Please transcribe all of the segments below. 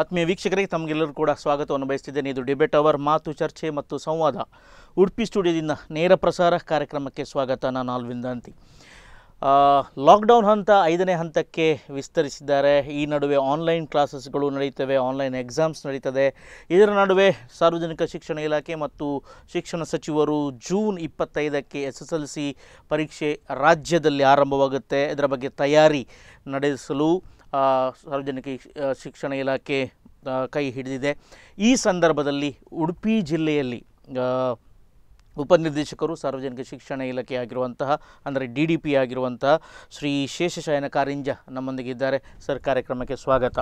ಆತ್ಮೀಯ ವೀಕ್ಷಕರಿಗೆ ತಮಗೆಲ್ಲರೂ ಕೂಡ ಸ್ವಾಗತವನ್ನು ಬಯಸ್ತಿದ್ದೇನೆ ಇದು ಡಿಬೇಟ್ ಅವರ್ ಮಾತು ಚರ್ಚೆ ಮತ್ತು ಸಂವಾದ ಉಡುಪಿ ಸ್ಟುಡಿಯೋದಿಂದ ನೇರ ಪ್ರಸಾರ ಕಾರ್ಯಕ್ರಮಕ್ಕೆ ಸ್ವಾಗತ ನಾನು ಅಂತಿ ಲಾಕ್ಡೌನ್ ಹಂತ ಐದನೇ ಹಂತಕ್ಕೆ ವಿಸ್ತರಿಸಿದ್ದಾರೆ ಈ ನಡುವೆ ಆನ್ಲೈನ್ ಕ್ಲಾಸಸ್ಗಳು ನಡೆಯುತ್ತವೆ ಆನ್ಲೈನ್ ಎಕ್ಸಾಮ್ಸ್ ನಡೀತದೆ ಇದರ ನಡುವೆ ಸಾರ್ವಜನಿಕ ಶಿಕ್ಷಣ ಇಲಾಖೆ ಮತ್ತು ಶಿಕ್ಷಣ ಸಚಿವರು ಜೂನ್ ಇಪ್ಪತ್ತೈದಕ್ಕೆ ಎಸ್ ಎಸ್ ಎಲ್ ಸಿ ಪರೀಕ್ಷೆ ರಾಜ್ಯದಲ್ಲಿ ಆರಂಭವಾಗುತ್ತೆ ಇದರ ಬಗ್ಗೆ ತಯಾರಿ ನಡೆಸಲು ಸಾರ್ವಜನಿಕ ಶಿಕ್ಷಣ ಇಲಾಖೆ ಕೈ ಹಿಡಿದಿದೆ ಈ ಸಂದರ್ಭದಲ್ಲಿ ಉಡುಪಿ ಜಿಲ್ಲೆಯಲ್ಲಿ ಉಪನಿರ್ದೇಶಕರು ಸಾರ್ವಜನಿಕ ಶಿಕ್ಷಣ ಇಲಾಖೆ ಆಗಿರುವಂತಹ ಅಂದರೆ ಡಿ ಡಿ ಪಿ ಆಗಿರುವಂತಹ ಶ್ರೀ ಶೇಷಶಯನ ಕಾರಿಂಜ ನಮ್ಮೊಂದಿಗೆ ಇದ್ದಾರೆ ಸರ್ ಕಾರ್ಯಕ್ರಮಕ್ಕೆ ಸ್ವಾಗತ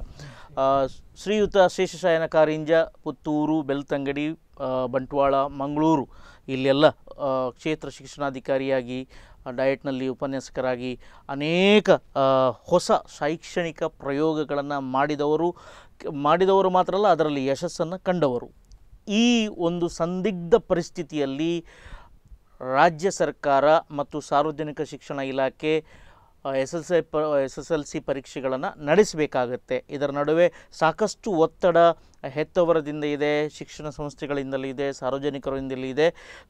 ಶ್ರೀಯುತ ಶೇಷಶಯನ ಕಾರಿಂಜ ಪುತ್ತೂರು ಬೆಳ್ತಂಗಡಿ ಬಂಟ್ವಾಳ ಮಂಗಳೂರು ಇಲ್ಲೆಲ್ಲ ಕ್ಷೇತ್ರ ಶಿಕ್ಷಣಾಧಿಕಾರಿಯಾಗಿ ಡಯಟ್ನಲ್ಲಿ ಉಪನ್ಯಾಸಕರಾಗಿ ಅನೇಕ ಹೊಸ ಶೈಕ್ಷಣಿಕ ಪ್ರಯೋಗಗಳನ್ನು ಮಾಡಿದವರು ಮಾಡಿದವರು ಮಾತ್ರ ಅಲ್ಲ ಅದರಲ್ಲಿ ಯಶಸ್ಸನ್ನು ಕಂಡವರು ಈ ಒಂದು ಸಂದಿಗ್ಧ ಪರಿಸ್ಥಿತಿಯಲ್ಲಿ ರಾಜ್ಯ ಸರ್ಕಾರ ಮತ್ತು ಸಾರ್ವಜನಿಕ ಶಿಕ್ಷಣ ಇಲಾಖೆ ಎಸ್ ಎಲ್ ಸಿ ಪ ಎಸ್ ಎಸ್ ಎಲ್ ಸಿ ಪರೀಕ್ಷೆಗಳನ್ನು ನಡೆಸಬೇಕಾಗತ್ತೆ ಇದರ ನಡುವೆ ಸಾಕಷ್ಟು ಒತ್ತಡ ಹೆತ್ತವರದಿಂದ ಇದೆ ಶಿಕ್ಷಣ ಸಂಸ್ಥೆಗಳಿಂದಲೂ ಇದೆ ಸಾರ್ವಜನಿಕರಿಂದಲೂ ಇದೆ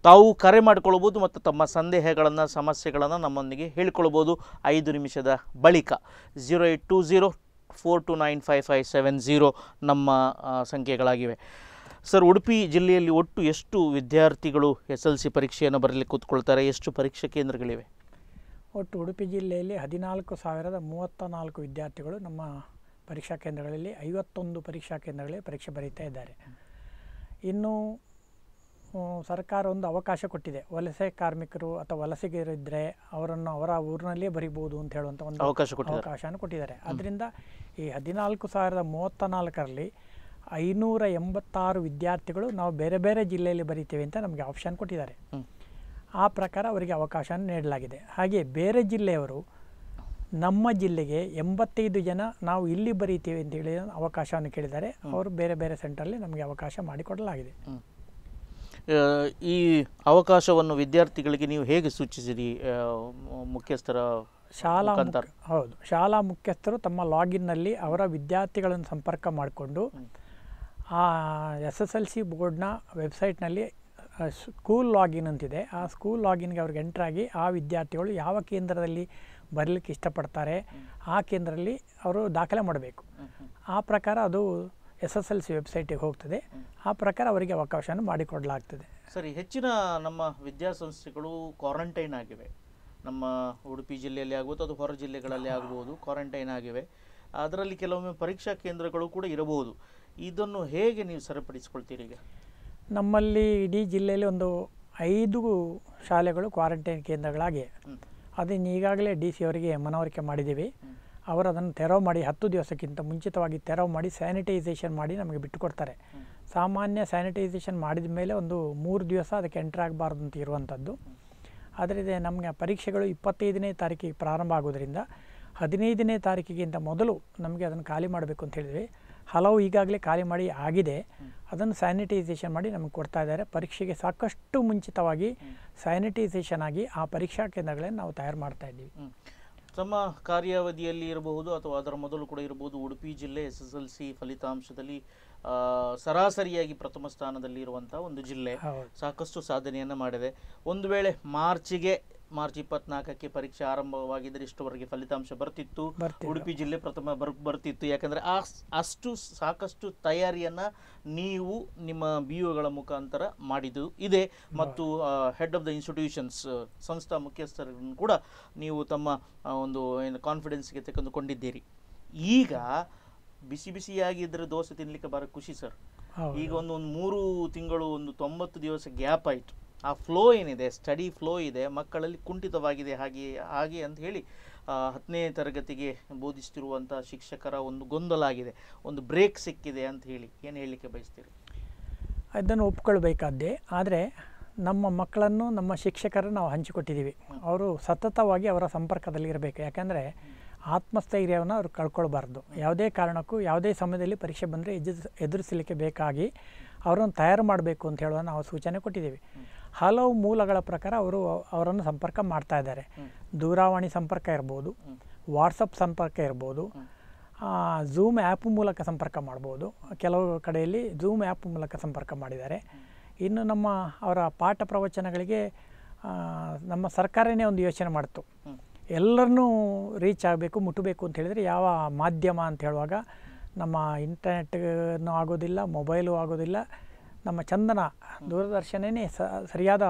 ತಾವು ಕರೆ ಮಾಡಿಕೊಳ್ಬೋದು ಮತ್ತು ತಮ್ಮ ಸಂದೇಹಗಳನ್ನು ಸಮಸ್ಯೆಗಳನ್ನು ನಮ್ಮೊಂದಿಗೆ ಹೇಳ್ಕೊಳ್ಬೋದು ಐದು ನಿಮಿಷದ ಬಳಿಕ zero eight two zero four two nine five five seven zero ನಮ್ಮ ಸಂಖ್ಯೆಗಳಾಗಿವೆ ಸರ್ ಉಡುಪಿ ಜಿಲ್ಲೆಯಲ್ಲಿ ಒಟ್ಟು ಎಷ್ಟು ವಿದ್ಯಾರ್ಥಿಗಳು ಎಸ್ ಎಲ್ ಸಿ ಪರೀಕ್ಷೆಯನ್ನು ಬರಲಿಕ್ಕೆ ಕೂತ್ಕೊಳ್ತಾರೆ ಎಷ್ಟು ಪರೀಕ್ಷಾ ಕೇಂದ್ರಗಳಿವೆ ಒಟ್ಟು ಉಡುಪಿ ಜಿಲ್ಲೆಯಲ್ಲಿ ಹದಿನಾಲ್ಕು ಸಾವಿರದ ಮೂವತ್ತ ನಾಲ್ಕು ವಿದ್ಯಾರ್ಥಿಗಳು ನಮ್ಮ ಪರೀಕ್ಷಾ ಕೇಂದ್ರಗಳಲ್ಲಿ ಐವತ್ತೊಂದು ಪರೀಕ್ಷಾ ಕೇಂದ್ರಗಳಲ್ಲಿ ಪರೀಕ್ಷೆ ಬರೀತಾ ಇದ್ದಾರೆ ಇನ್ನು ಸರ್ಕಾರ ಒಂದು ಅವಕಾಶ ಕೊಟ್ಟಿದೆ ವಲಸೆ ಕಾರ್ಮಿಕರು ಅಥವಾ ವಲಸೆಗಿರಿದ್ರೆ ಅವರನ್ನು ಅವರ ಊರಿನಲ್ಲೇ ಬರಿಬೋದು ಅಂತ ಹೇಳುವಂಥ ಒಂದು ಅವಕಾಶ ಅವಕಾಶವನ್ನು ಕೊಟ್ಟಿದ್ದಾರೆ ಅದರಿಂದ ಈ ಹದಿನಾಲ್ಕು ಸಾವಿರದ ಮೂವತ್ತ ನಾಲ್ಕರಲ್ಲಿ ಐನೂರ ಎಂಬತ್ತಾರು ವಿದ್ಯಾರ್ಥಿಗಳು ನಾವು ಬೇರೆ ಬೇರೆ ಜಿಲ್ಲೆಯಲ್ಲಿ ಬರೀತೀವಿ ಅಂತ ನಮಗೆ ಆಪ್ಷನ್ ಕೊಟ್ಟಿದ್ದಾರೆ ಆ ಪ್ರಕಾರ ಅವರಿಗೆ ಅವಕಾಶ ನೀಡಲಾಗಿದೆ ಹಾಗೆ ಬೇರೆ ಜಿಲ್ಲೆಯವರು ನಮ್ಮ ಜಿಲ್ಲೆಗೆ ಎಂಬತ್ತೈದು ಜನ ನಾವು ಇಲ್ಲಿ ಬರೀತೀವಿ ಅಂತ ಅಂತೇಳಿ ಅವಕಾಶವನ್ನು ಕೇಳಿದ್ದಾರೆ ಅವರು ಬೇರೆ ಬೇರೆ ಸೆಂಟರಲ್ಲಿ ನಮಗೆ ಅವಕಾಶ ಮಾಡಿಕೊಡಲಾಗಿದೆ ಈ ಅವಕಾಶವನ್ನು ವಿದ್ಯಾರ್ಥಿಗಳಿಗೆ ನೀವು ಹೇಗೆ ಸೂಚಿಸಿರಿ ಮುಖ್ಯಸ್ಥರ ಶಾಲಾ ಹೌದು ಶಾಲಾ ಮುಖ್ಯಸ್ಥರು ತಮ್ಮ ಲಾಗಿನ್ನಲ್ಲಿ ಅವರ ವಿದ್ಯಾರ್ಥಿಗಳನ್ನು ಸಂಪರ್ಕ ಮಾಡಿಕೊಂಡು ಆ ಎಸ್ ಎಸ್ ಎಲ್ ಸಿ ಬೋರ್ಡ್ನ ವೆಬ್ಸೈಟ್ನಲ್ಲಿ ಸ್ಕೂಲ್ ಲಾಗಿನ್ ಅಂತಿದೆ ಆ ಸ್ಕೂಲ್ ಲಾಗಿನ್ಗೆ ಅವ್ರಿಗೆ ಎಂಟ್ರಾಗಿ ಆ ವಿದ್ಯಾರ್ಥಿಗಳು ಯಾವ ಕೇಂದ್ರದಲ್ಲಿ ಬರಲಿಕ್ಕೆ ಇಷ್ಟಪಡ್ತಾರೆ ಆ ಕೇಂದ್ರದಲ್ಲಿ ಅವರು ದಾಖಲೆ ಮಾಡಬೇಕು ಆ ಪ್ರಕಾರ ಅದು ಎಸ್ ಎಸ್ ಎಲ್ ಸಿ ವೆಬ್ಸೈಟಿಗೆ ಹೋಗ್ತದೆ ಆ ಪ್ರಕಾರ ಅವರಿಗೆ ಅವಕಾಶವನ್ನು ಮಾಡಿಕೊಡಲಾಗ್ತದೆ ಸರಿ ಹೆಚ್ಚಿನ ನಮ್ಮ ವಿದ್ಯಾಸಂಸ್ಥೆಗಳು ಕ್ವಾರಂಟೈನ್ ಆಗಿವೆ ನಮ್ಮ ಉಡುಪಿ ಜಿಲ್ಲೆಯಲ್ಲಿ ಆಗ್ಬೋದು ಅದು ಹೊರ ಜಿಲ್ಲೆಗಳಲ್ಲಿ ಆಗ್ಬೋದು ಕ್ವಾರಂಟೈನ್ ಆಗಿವೆ ಅದರಲ್ಲಿ ಕೆಲವೊಮ್ಮೆ ಪರೀಕ್ಷಾ ಕೇಂದ್ರಗಳು ಕೂಡ ಇರಬಹುದು ಇದನ್ನು ಹೇಗೆ ನೀವು ಸರಿಪಡಿಸ್ಕೊಳ್ತೀರಿ ಈಗ ನಮ್ಮಲ್ಲಿ ಇಡೀ ಜಿಲ್ಲೆಯಲ್ಲಿ ಒಂದು ಐದು ಶಾಲೆಗಳು ಕ್ವಾರಂಟೈನ್ ಕೇಂದ್ರಗಳಾಗಿವೆ ಅದನ್ನು ಈಗಾಗಲೇ ಡಿ ಸಿ ಅವರಿಗೆ ಮನವರಿಕೆ ಮಾಡಿದ್ದೀವಿ ಅವರು ಅದನ್ನು ತೆರವು ಮಾಡಿ ಹತ್ತು ದಿವಸಕ್ಕಿಂತ ಮುಂಚಿತವಾಗಿ ತೆರವು ಮಾಡಿ ಸ್ಯಾನಿಟೈಸೇಷನ್ ಮಾಡಿ ನಮಗೆ ಬಿಟ್ಟುಕೊಡ್ತಾರೆ ಸಾಮಾನ್ಯ ಸ್ಯಾನಿಟೈಸೇಷನ್ ಮಾಡಿದ ಮೇಲೆ ಒಂದು ಮೂರು ದಿವಸ ಅದಕ್ಕೆ ಎಂಟ್ರ್ ಆಗಬಾರ್ದು ಅಂತ ಇರುವಂಥದ್ದು ಅದರಿಂದ ನಮಗೆ ಪರೀಕ್ಷೆಗಳು ಇಪ್ಪತ್ತೈದನೇ ತಾರೀಕಿಗೆ ಪ್ರಾರಂಭ ಆಗೋದರಿಂದ ಹದಿನೈದನೇ ತಾರೀಕಿಗಿಂತ ಮೊದಲು ನಮಗೆ ಅದನ್ನು ಖಾಲಿ ಮಾಡಬೇಕು ಅಂತ ಹೇಳಿದ್ವಿ ಹಲವು ಈಗಾಗಲೇ ಖಾಲಿ ಮಾಡಿ ಆಗಿದೆ ಅದನ್ನು ಸ್ಯಾನಿಟೈಸೇಷನ್ ಮಾಡಿ ನಮಗೆ ಕೊಡ್ತಾ ಇದ್ದಾರೆ ಪರೀಕ್ಷೆಗೆ ಸಾಕಷ್ಟು ಮುಂಚಿತವಾಗಿ ಸ್ಯಾನಿಟೈಸೇಷನ್ ಆಗಿ ಆ ಪರೀಕ್ಷಾ ಕೇಂದ್ರಗಳನ್ನು ನಾವು ತಯಾರು ಮಾಡ್ತಾ ಇದ್ದೀವಿ ತಮ್ಮ ಕಾರ್ಯಾವಧಿಯಲ್ಲಿ ಇರಬಹುದು ಅಥವಾ ಅದರ ಮೊದಲು ಕೂಡ ಇರಬಹುದು ಉಡುಪಿ ಜಿಲ್ಲೆ ಎಸ್ ಎಸ್ ಎಲ್ ಸಿ ಫಲಿತಾಂಶದಲ್ಲಿ ಸರಾಸರಿಯಾಗಿ ಪ್ರಥಮ ಸ್ಥಾನದಲ್ಲಿ ಇರುವಂತಹ ಒಂದು ಜಿಲ್ಲೆ ಸಾಕಷ್ಟು ಸಾಧನೆಯನ್ನು ಮಾಡಿದೆ ಒಂದು ವೇಳೆ ಮಾರ್ಚಿಗೆ ಮಾರ್ಚ್ ಇಪ್ಪತ್ನಾಲ್ಕಕ್ಕೆ ಪರೀಕ್ಷೆ ಆರಂಭವಾಗಿದ್ದರೆ ಇಷ್ಟುವರೆಗೆ ಫಲಿತಾಂಶ ಬರ್ತಿತ್ತು ಉಡುಪಿ ಜಿಲ್ಲೆ ಪ್ರಥಮ ಬರ್ ಬರ್ತಿತ್ತು ಯಾಕಂದರೆ ಆ ಅಷ್ಟು ಸಾಕಷ್ಟು ತಯಾರಿಯನ್ನು ನೀವು ನಿಮ್ಮ ಬಿ ಒಗಳ ಮುಖಾಂತರ ಮಾಡಿದ್ದು ಇದೆ ಮತ್ತು ಹೆಡ್ ಆಫ್ ದ ಇನ್ಸ್ಟಿಟ್ಯೂಷನ್ಸ್ ಸಂಸ್ಥಾ ಮುಖ್ಯಸ್ಥರನ್ನು ಕೂಡ ನೀವು ತಮ್ಮ ಒಂದು ಏನು ಕಾನ್ಫಿಡೆನ್ಸ್ಗೆ ತೆಗೆದುಕೊಂಡಿದ್ದೀರಿ ಈಗ ಬಿಸಿ ಬಿಸಿಯಾಗಿದ್ದರೆ ದೋಸೆ ತಿನ್ನಲಿಕ್ಕೆ ಬರೋ ಖುಷಿ ಸರ್ ಈಗ ಒಂದು ಒಂದು ಮೂರು ತಿಂಗಳು ಒಂದು ತೊಂಬತ್ತು ದಿವಸ ಗ್ಯಾಪ್ ಆಯಿತು ಆ ಫ್ಲೋ ಏನಿದೆ ಸ್ಟಡಿ ಫ್ಲೋ ಇದೆ ಮಕ್ಕಳಲ್ಲಿ ಕುಂಠಿತವಾಗಿದೆ ಹಾಗೆ ಹಾಗೆ ಅಂತ ಹೇಳಿ ಹತ್ತನೇ ತರಗತಿಗೆ ಬೋಧಿಸ್ತಿರುವಂಥ ಶಿಕ್ಷಕರ ಒಂದು ಗೊಂದಲ ಆಗಿದೆ ಒಂದು ಬ್ರೇಕ್ ಸಿಕ್ಕಿದೆ ಅಂತ ಹೇಳಿ ಏನು ಹೇಳಲಿಕ್ಕೆ ಬಯಸ್ತೀರಿ ಅದನ್ನು ಒಪ್ಕೊಳ್ಬೇಕಾದ್ದೆ ಆದರೆ ನಮ್ಮ ಮಕ್ಕಳನ್ನು ನಮ್ಮ ಶಿಕ್ಷಕರನ್ನು ನಾವು ಹಂಚಿಕೊಟ್ಟಿದ್ದೀವಿ ಅವರು ಸತತವಾಗಿ ಅವರ ಸಂಪರ್ಕದಲ್ಲಿ ಇರಬೇಕು ಯಾಕಂದರೆ ಆತ್ಮಸ್ಥೈರ್ಯವನ್ನು ಅವರು ಕಳ್ಕೊಳ್ಬಾರ್ದು ಯಾವುದೇ ಕಾರಣಕ್ಕೂ ಯಾವುದೇ ಸಮಯದಲ್ಲಿ ಪರೀಕ್ಷೆ ಬಂದರೆ ಎದುರಿಸಲಿಕ್ಕೆ ಬೇಕಾಗಿ ಅವರನ್ನು ತಯಾರು ಮಾಡಬೇಕು ಅಂತ ಹೇಳುವ ನಾವು ಸೂಚನೆ ಕೊಟ್ಟಿದ್ದೀವಿ ಹಲವು ಮೂಲಗಳ ಪ್ರಕಾರ ಅವರು ಅವರನ್ನು ಸಂಪರ್ಕ ಮಾಡ್ತಾ ಇದ್ದಾರೆ ದೂರವಾಣಿ ಸಂಪರ್ಕ ಇರ್ಬೋದು ವಾಟ್ಸಪ್ ಸಂಪರ್ಕ ಇರ್ಬೋದು ಝೂಮ್ ಆ್ಯಪ್ ಮೂಲಕ ಸಂಪರ್ಕ ಮಾಡ್ಬೋದು ಕೆಲವು ಕಡೆಯಲ್ಲಿ ಝೂಮ್ ಆ್ಯಪ್ ಮೂಲಕ ಸಂಪರ್ಕ ಮಾಡಿದ್ದಾರೆ ಇನ್ನು ನಮ್ಮ ಅವರ ಪಾಠ ಪ್ರವಚನಗಳಿಗೆ ನಮ್ಮ ಸರ್ಕಾರನೇ ಒಂದು ಯೋಚನೆ ಮಾಡಿತು ಎಲ್ಲರನ್ನೂ ರೀಚ್ ಆಗಬೇಕು ಮುಟ್ಟಬೇಕು ಅಂತ ಹೇಳಿದರೆ ಯಾವ ಮಾಧ್ಯಮ ಅಂತ ಹೇಳುವಾಗ ನಮ್ಮ ಇಂಟರ್ನೆಟ್ನೂ ಆಗೋದಿಲ್ಲ ಮೊಬೈಲು ಆಗೋದಿಲ್ಲ ನಮ್ಮ ಚಂದನ ದೂರದರ್ಶನವೇ ಸರಿಯಾದ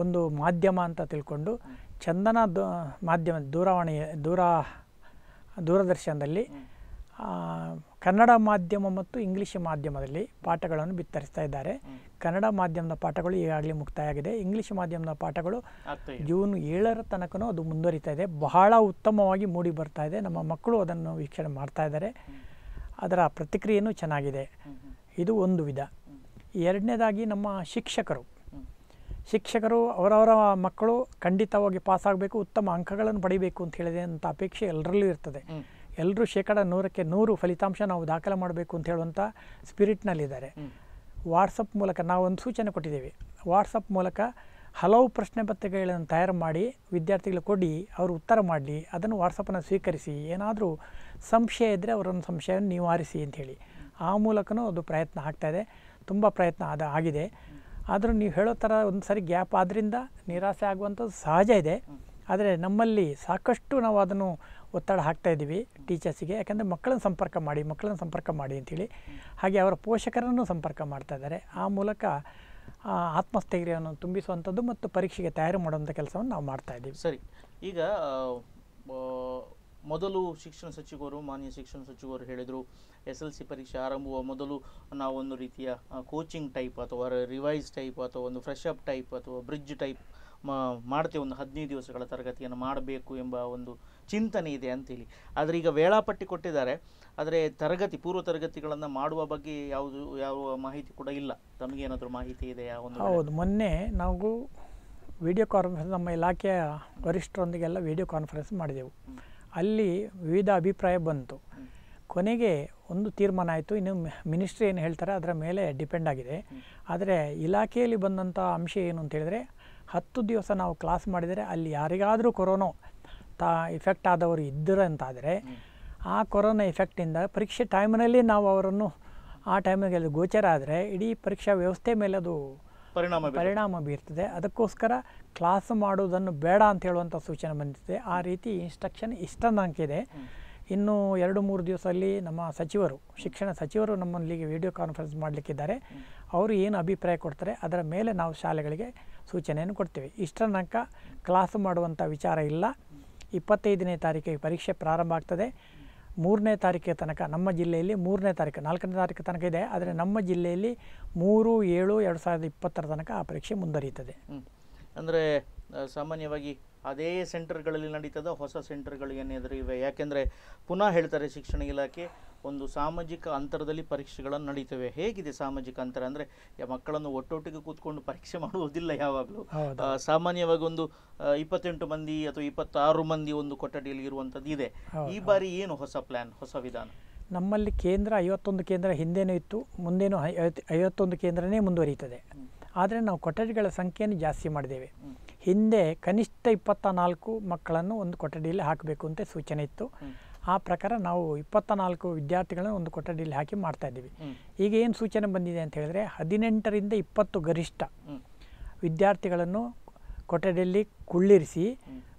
ಒಂದು ಮಾಧ್ಯಮ ಅಂತ ತಿಳ್ಕೊಂಡು ಚಂದನ ಮಾಧ್ಯಮ ದೂರವಾಣಿ ದೂರ ದೂರದರ್ಶನದಲ್ಲಿ ಕನ್ನಡ ಮಾಧ್ಯಮ ಮತ್ತು ಇಂಗ್ಲೀಷ್ ಮಾಧ್ಯಮದಲ್ಲಿ ಪಾಠಗಳನ್ನು ಬಿತ್ತರಿಸ್ತಾ ಇದ್ದಾರೆ ಕನ್ನಡ ಮಾಧ್ಯಮದ ಪಾಠಗಳು ಈಗಾಗಲೇ ಮುಕ್ತಾಯ ಆಗಿದೆ ಇಂಗ್ಲೀಷ್ ಮಾಧ್ಯಮದ ಪಾಠಗಳು ಜೂನ್ ಏಳರ ತನಕನೂ ಅದು ಮುಂದುವರಿತಾ ಇದೆ ಬಹಳ ಉತ್ತಮವಾಗಿ ಮೂಡಿ ಬರ್ತಾ ಇದೆ ನಮ್ಮ ಮಕ್ಕಳು ಅದನ್ನು ವೀಕ್ಷಣೆ ಮಾಡ್ತಾ ಇದ್ದಾರೆ ಅದರ ಪ್ರತಿಕ್ರಿಯೆಯೂ ಚೆನ್ನಾಗಿದೆ ಇದು ಒಂದು ವಿಧ ಎರಡನೇದಾಗಿ ನಮ್ಮ ಶಿಕ್ಷಕರು ಶಿಕ್ಷಕರು ಅವರವರ ಮಕ್ಕಳು ಖಂಡಿತವಾಗಿ ಪಾಸಾಗಬೇಕು ಉತ್ತಮ ಅಂಕಗಳನ್ನು ಪಡಿಬೇಕು ಅಂತ ಹೇಳಿದೆ ಅಂತ ಅಪೇಕ್ಷೆ ಎಲ್ಲರಲ್ಲೂ ಇರ್ತದೆ ಎಲ್ಲರೂ ಶೇಕಡ ನೂರಕ್ಕೆ ನೂರು ಫಲಿತಾಂಶ ನಾವು ದಾಖಲೆ ಮಾಡಬೇಕು ಅಂತ ಹೇಳುವಂಥ ಸ್ಪಿರಿಟ್ನಲ್ಲಿದ್ದಾರೆ ವಾಟ್ಸಪ್ ಮೂಲಕ ನಾವು ಒಂದು ಸೂಚನೆ ಕೊಟ್ಟಿದ್ದೇವೆ ವಾಟ್ಸಪ್ ಮೂಲಕ ಹಲವು ಪ್ರಶ್ನೆ ಪತ್ರಿಕೆಗಳನ್ನು ತಯಾರು ಮಾಡಿ ವಿದ್ಯಾರ್ಥಿಗಳು ಕೊಡಿ ಅವರು ಉತ್ತರ ಮಾಡಲಿ ಅದನ್ನು ವಾಟ್ಸಪ್ಪನ್ನು ಸ್ವೀಕರಿಸಿ ಏನಾದರೂ ಸಂಶಯ ಇದ್ದರೆ ಅವರೊಂದು ಸಂಶಯವನ್ನು ನಿವಾರಿಸಿ ಅಂಥೇಳಿ ಆ ಮೂಲಕನೂ ಅದು ಪ್ರಯತ್ನ ಆಗ್ತಾಯಿದೆ ತುಂಬ ಪ್ರಯತ್ನ ಅದು ಆಗಿದೆ ಆದರೂ ನೀವು ಹೇಳೋ ಥರ ಒಂದು ಸರಿ ಗ್ಯಾಪ್ ಆದ್ದರಿಂದ ನಿರಾಸೆ ಆಗುವಂಥದ್ದು ಸಹಜ ಇದೆ ಆದರೆ ನಮ್ಮಲ್ಲಿ ಸಾಕಷ್ಟು ನಾವು ಅದನ್ನು ಒತ್ತಡ ಹಾಕ್ತಾ ಇದ್ದೀವಿ ಟೀಚರ್ಸಿಗೆ ಯಾಕೆಂದರೆ ಮಕ್ಕಳನ್ನು ಸಂಪರ್ಕ ಮಾಡಿ ಮಕ್ಕಳನ್ನ ಸಂಪರ್ಕ ಮಾಡಿ ಅಂಥೇಳಿ ಹಾಗೆ ಅವರ ಪೋಷಕರನ್ನು ಸಂಪರ್ಕ ಮಾಡ್ತಾ ಇದ್ದಾರೆ ಆ ಮೂಲಕ ಆತ್ಮಸ್ಥೈರ್ಯವನ್ನು ತುಂಬಿಸುವಂಥದ್ದು ಮತ್ತು ಪರೀಕ್ಷೆಗೆ ತಯಾರು ಮಾಡುವಂಥ ಕೆಲಸವನ್ನು ನಾವು ಮಾಡ್ತಾ ಇದ್ದೀವಿ ಸರಿ ಈಗ ಮೊದಲು ಶಿಕ್ಷಣ ಸಚಿವರು ಮಾನ್ಯ ಶಿಕ್ಷಣ ಸಚಿವರು ಹೇಳಿದರು ಎಸ್ ಎಲ್ ಸಿ ಪರೀಕ್ಷೆ ಆರಂಭವ ಮೊದಲು ನಾವೊಂದು ರೀತಿಯ ಕೋಚಿಂಗ್ ಟೈಪ್ ಅಥವಾ ರಿವೈಸ್ ಟೈಪ್ ಅಥವಾ ಒಂದು ಫ್ರೆಶ್ ಅಪ್ ಟೈಪ್ ಅಥವಾ ಬ್ರಿಡ್ಜ್ ಟೈಪ್ ಮಾಡ್ತೇವೆ ಒಂದು ಹದಿನೈದು ದಿವಸಗಳ ತರಗತಿಯನ್ನು ಮಾಡಬೇಕು ಎಂಬ ಒಂದು ಚಿಂತನೆ ಇದೆ ಅಂತೇಳಿ ಆದರೆ ಈಗ ವೇಳಾಪಟ್ಟಿ ಕೊಟ್ಟಿದ್ದಾರೆ ಆದರೆ ತರಗತಿ ಪೂರ್ವ ತರಗತಿಗಳನ್ನು ಮಾಡುವ ಬಗ್ಗೆ ಯಾವುದು ಯಾವ ಮಾಹಿತಿ ಕೂಡ ಇಲ್ಲ ಏನಾದರೂ ಮಾಹಿತಿ ಇದೆ ಒಂದು ಹೌದು ಮೊನ್ನೆ ನಾವು ವಿಡಿಯೋ ಕಾನ್ಫರೆನ್ಸ್ ನಮ್ಮ ಇಲಾಖೆಯ ವರಿಷ್ಠರೊಂದಿಗೆಲ್ಲ ವಿಡಿಯೋ ಕಾನ್ಫರೆನ್ಸ್ ಮಾಡಿದೆವು ಅಲ್ಲಿ ವಿವಿಧ ಅಭಿಪ್ರಾಯ ಬಂತು ಕೊನೆಗೆ ಒಂದು ತೀರ್ಮಾನ ಆಯಿತು ಇನ್ನು ಮಿನಿಸ್ಟ್ರಿ ಏನು ಹೇಳ್ತಾರೆ ಅದರ ಮೇಲೆ ಡಿಪೆಂಡ್ ಆಗಿದೆ ಆದರೆ ಇಲಾಖೆಯಲ್ಲಿ ಬಂದಂಥ ಅಂಶ ಏನು ಅಂತ ಹೇಳಿದರೆ ಹತ್ತು ದಿವಸ ನಾವು ಕ್ಲಾಸ್ ಮಾಡಿದರೆ ಅಲ್ಲಿ ಯಾರಿಗಾದರೂ ಕೊರೋನೋ ತಾ ಇಫೆಕ್ಟ್ ಆದವರು ಅಂತಾದರೆ ಆ ಕೊರೋನಾ ಇಫೆಕ್ಟಿಂದ ಪರೀಕ್ಷೆ ಟೈಮ್ನಲ್ಲಿ ನಾವು ಅವರನ್ನು ಆ ಟೈಮಿಗೆ ಅದು ಗೋಚರ ಆದರೆ ಇಡೀ ಪರೀಕ್ಷಾ ವ್ಯವಸ್ಥೆ ಮೇಲೆ ಅದು ಪರಿಣಾಮ ಪರಿಣಾಮ ಬೀರ್ತದೆ ಅದಕ್ಕೋಸ್ಕರ ಕ್ಲಾಸ್ ಮಾಡುವುದನ್ನು ಬೇಡ ಅಂತ ಹೇಳುವಂಥ ಸೂಚನೆ ಬಂದಿದೆ ಆ ರೀತಿ ಇನ್ಸ್ಟ್ರಕ್ಷನ್ ಇದೆ ಇನ್ನು ಎರಡು ಮೂರು ದಿವಸದಲ್ಲಿ ನಮ್ಮ ಸಚಿವರು ಶಿಕ್ಷಣ ಸಚಿವರು ನಮ್ಮಲ್ಲಿಗೆ ವಿಡಿಯೋ ಕಾನ್ಫರೆನ್ಸ್ ಮಾಡಲಿಕ್ಕಿದ್ದಾರೆ ಅವರು ಏನು ಅಭಿಪ್ರಾಯ ಕೊಡ್ತಾರೆ ಅದರ ಮೇಲೆ ನಾವು ಶಾಲೆಗಳಿಗೆ ಸೂಚನೆಯನ್ನು ಕೊಡ್ತೀವಿ ಇಷ್ಟನಾಂಕ ಕ್ಲಾಸ್ ಮಾಡುವಂಥ ವಿಚಾರ ಇಲ್ಲ ಇಪ್ಪತ್ತೈದನೇ ತಾರೀಕಿಗೆ ಪರೀಕ್ಷೆ ಪ್ರಾರಂಭ ಆಗ್ತದೆ ಮೂರನೇ ತಾರೀಕಿನ ತನಕ ನಮ್ಮ ಜಿಲ್ಲೆಯಲ್ಲಿ ಮೂರನೇ ತಾರೀಕು ನಾಲ್ಕನೇ ತಾರೀಕು ತನಕ ಇದೆ ಆದರೆ ನಮ್ಮ ಜಿಲ್ಲೆಯಲ್ಲಿ ಮೂರು ಏಳು ಎರಡು ಸಾವಿರದ ಇಪ್ಪತ್ತರ ತನಕ ಆ ಪರೀಕ್ಷೆ ಮುಂದುವರಿಯುತ್ತದೆ ಅಂದರೆ ಸಾಮಾನ್ಯವಾಗಿ ಅದೇ ಸೆಂಟರ್ಗಳಲ್ಲಿ ನಡೀತದ ಹೊಸ ಸೆಂಟರ್ಗಳು ಏನಾದರೂ ಇವೆ ಯಾಕೆಂದರೆ ಪುನಃ ಹೇಳ್ತಾರೆ ಶಿಕ್ಷಣ ಇಲಾಖೆ ಒಂದು ಸಾಮಾಜಿಕ ಅಂತರದಲ್ಲಿ ಪರೀಕ್ಷೆಗಳನ್ನು ನಡೀತವೆ ಹೇಗಿದೆ ಸಾಮಾಜಿಕ ಅಂತರ ಅಂದರೆ ಮಕ್ಕಳನ್ನು ಒಟ್ಟೊಟ್ಟಿಗೆ ಕೂತ್ಕೊಂಡು ಪರೀಕ್ಷೆ ಮಾಡುವುದಿಲ್ಲ ಯಾವಾಗಲೂ ಸಾಮಾನ್ಯವಾಗಿ ಒಂದು ಇಪ್ಪತ್ತೆಂಟು ಮಂದಿ ಅಥವಾ ಇಪ್ಪತ್ತಾರು ಮಂದಿ ಒಂದು ಕೊಠಡಿಯಲ್ಲಿ ಇರುವಂಥದ್ದು ಇದೆ ಈ ಬಾರಿ ಏನು ಹೊಸ ಪ್ಲ್ಯಾನ್ ಹೊಸ ವಿಧಾನ ನಮ್ಮಲ್ಲಿ ಕೇಂದ್ರ ಐವತ್ತೊಂದು ಕೇಂದ್ರ ಹಿಂದೇನೂ ಇತ್ತು ಮುಂದೇನೂ ಐವತ್ತೊಂದು ಕೇಂದ್ರನೇ ಮುಂದುವರಿಯುತ್ತದೆ ಆದರೆ ನಾವು ಕೊಠಡಿಗಳ ಸಂಖ್ಯೆಯನ್ನು ಜಾಸ್ತಿ ಮಾಡಿದ್ದೇವೆ ಹಿಂದೆ ಕನಿಷ್ಠ ಇಪ್ಪತ್ತ ನಾಲ್ಕು ಮಕ್ಕಳನ್ನು ಒಂದು ಕೊಠಡಿಯಲ್ಲಿ ಹಾಕಬೇಕು ಅಂತ ಸೂಚನೆ ಇತ್ತು ಆ ಪ್ರಕಾರ ನಾವು ಇಪ್ಪತ್ತ ನಾಲ್ಕು ವಿದ್ಯಾರ್ಥಿಗಳನ್ನು ಒಂದು ಕೊಠಡಿಯಲ್ಲಿ ಹಾಕಿ ಮಾಡ್ತಾ ಇದ್ದೀವಿ ಈಗ ಏನು ಸೂಚನೆ ಬಂದಿದೆ ಅಂತ ಹೇಳಿದ್ರೆ ಹದಿನೆಂಟರಿಂದ ಇಪ್ಪತ್ತು ಗರಿಷ್ಠ ವಿದ್ಯಾರ್ಥಿಗಳನ್ನು ಕೊಠಡಿಯಲ್ಲಿ ಕುಳ್ಳಿರಿಸಿ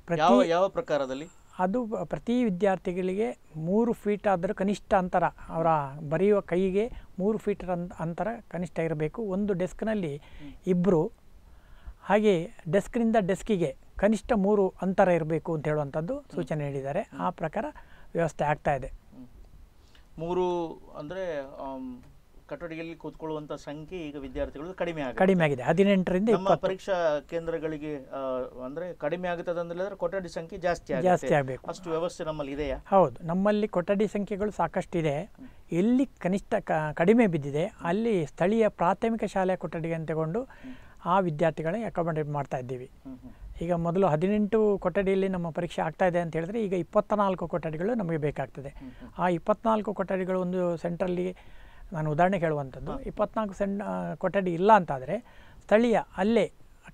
ಪ್ರತಿ ಯಾವ ಪ್ರಕಾರದಲ್ಲಿ ಅದು ಪ್ರತಿ ವಿದ್ಯಾರ್ಥಿಗಳಿಗೆ ಮೂರು ಫೀಟ್ ಆದರೂ ಕನಿಷ್ಠ ಅಂತರ ಅವರ ಬರೆಯುವ ಕೈಗೆ ಮೂರು ಫೀಟ್ ಅಂತರ ಕನಿಷ್ಠ ಇರಬೇಕು ಒಂದು ಡೆಸ್ಕ್ನಲ್ಲಿ ಇಬ್ಬರು ಹಾಗೆ ಡೆಸ್ಕ್ನಿಂದ ಡೆಸ್ಕಿಗೆ ಕನಿಷ್ಠ ಮೂರು ಅಂತರ ಇರಬೇಕು ಅಂತ ಹೇಳುವಂಥದ್ದು ಸೂಚನೆ ನೀಡಿದ್ದಾರೆ ಆ ಪ್ರಕಾರ ವ್ಯವಸ್ಥೆ ಆಗ್ತಾ ಇದೆ ಮೂರು ಅಂದರೆ ಕಟ್ಟಡಿಯಲ್ಲಿ ಕೂತ್ಕೊಳ್ಳುವಂಥ ಸಂಖ್ಯೆ ಈಗ ವಿದ್ಯಾರ್ಥಿಗಳು ಕಡಿಮೆ ಆಗಿದೆ ಕಡಿಮೆ ಆಗಿದೆ ಹದಿನೆಂಟರಿಂದ ಪರೀಕ್ಷಾ ಕೇಂದ್ರಗಳಿಗೆ ಅಂದರೆ ಕಡಿಮೆ ಆಗುತ್ತದೆ ಅಂದ್ರೆ ಕೊಠಡಿ ಸಂಖ್ಯೆ ಜಾಸ್ತಿ ಜಾಸ್ತಿ ಆಗಬೇಕು ಅಷ್ಟು ವ್ಯವಸ್ಥೆ ನಮ್ಮಲ್ಲಿ ಇದೆಯಾ ಹೌದು ನಮ್ಮಲ್ಲಿ ಕೊಠಡಿ ಸಂಖ್ಯೆಗಳು ಸಾಕಷ್ಟು ಇದೆ ಎಲ್ಲಿ ಕನಿಷ್ಠ ಕಡಿಮೆ ಬಿದ್ದಿದೆ ಅಲ್ಲಿ ಸ್ಥಳೀಯ ಪ್ರಾಥಮಿಕ ಶಾಲೆಯ ಕೊಠಡಿಯನ್ನು ತಗೊಂಡು ಆ ವಿದ್ಯಾರ್ಥಿಗಳನ್ನ ಅಕಾಮಡೇಟ್ ಮಾಡ್ತಾ ಇದ್ದೀವಿ ಈಗ ಮೊದಲು ಹದಿನೆಂಟು ಕೊಠಡಿಯಲ್ಲಿ ನಮ್ಮ ಪರೀಕ್ಷೆ ಆಗ್ತಾ ಇದೆ ಅಂತ ಹೇಳಿದ್ರೆ ಈಗ ಇಪ್ಪತ್ತ್ನಾಲ್ಕು ಕೊಠಡಿಗಳು ನಮಗೆ ಬೇಕಾಗ್ತದೆ ಆ ಇಪ್ಪತ್ನಾಲ್ಕು ಕೊಠಡಿಗಳು ಒಂದು ಸೆಂಟ್ರಲ್ಲಿ ನಾನು ಉದಾಹರಣೆ ಹೇಳುವಂಥದ್ದು ಇಪ್ಪತ್ನಾಲ್ಕು ಸೆಂಟ್ ಕೊಠಡಿ ಇಲ್ಲ ಅಂತಾದರೆ ಸ್ಥಳೀಯ ಅಲ್ಲೇ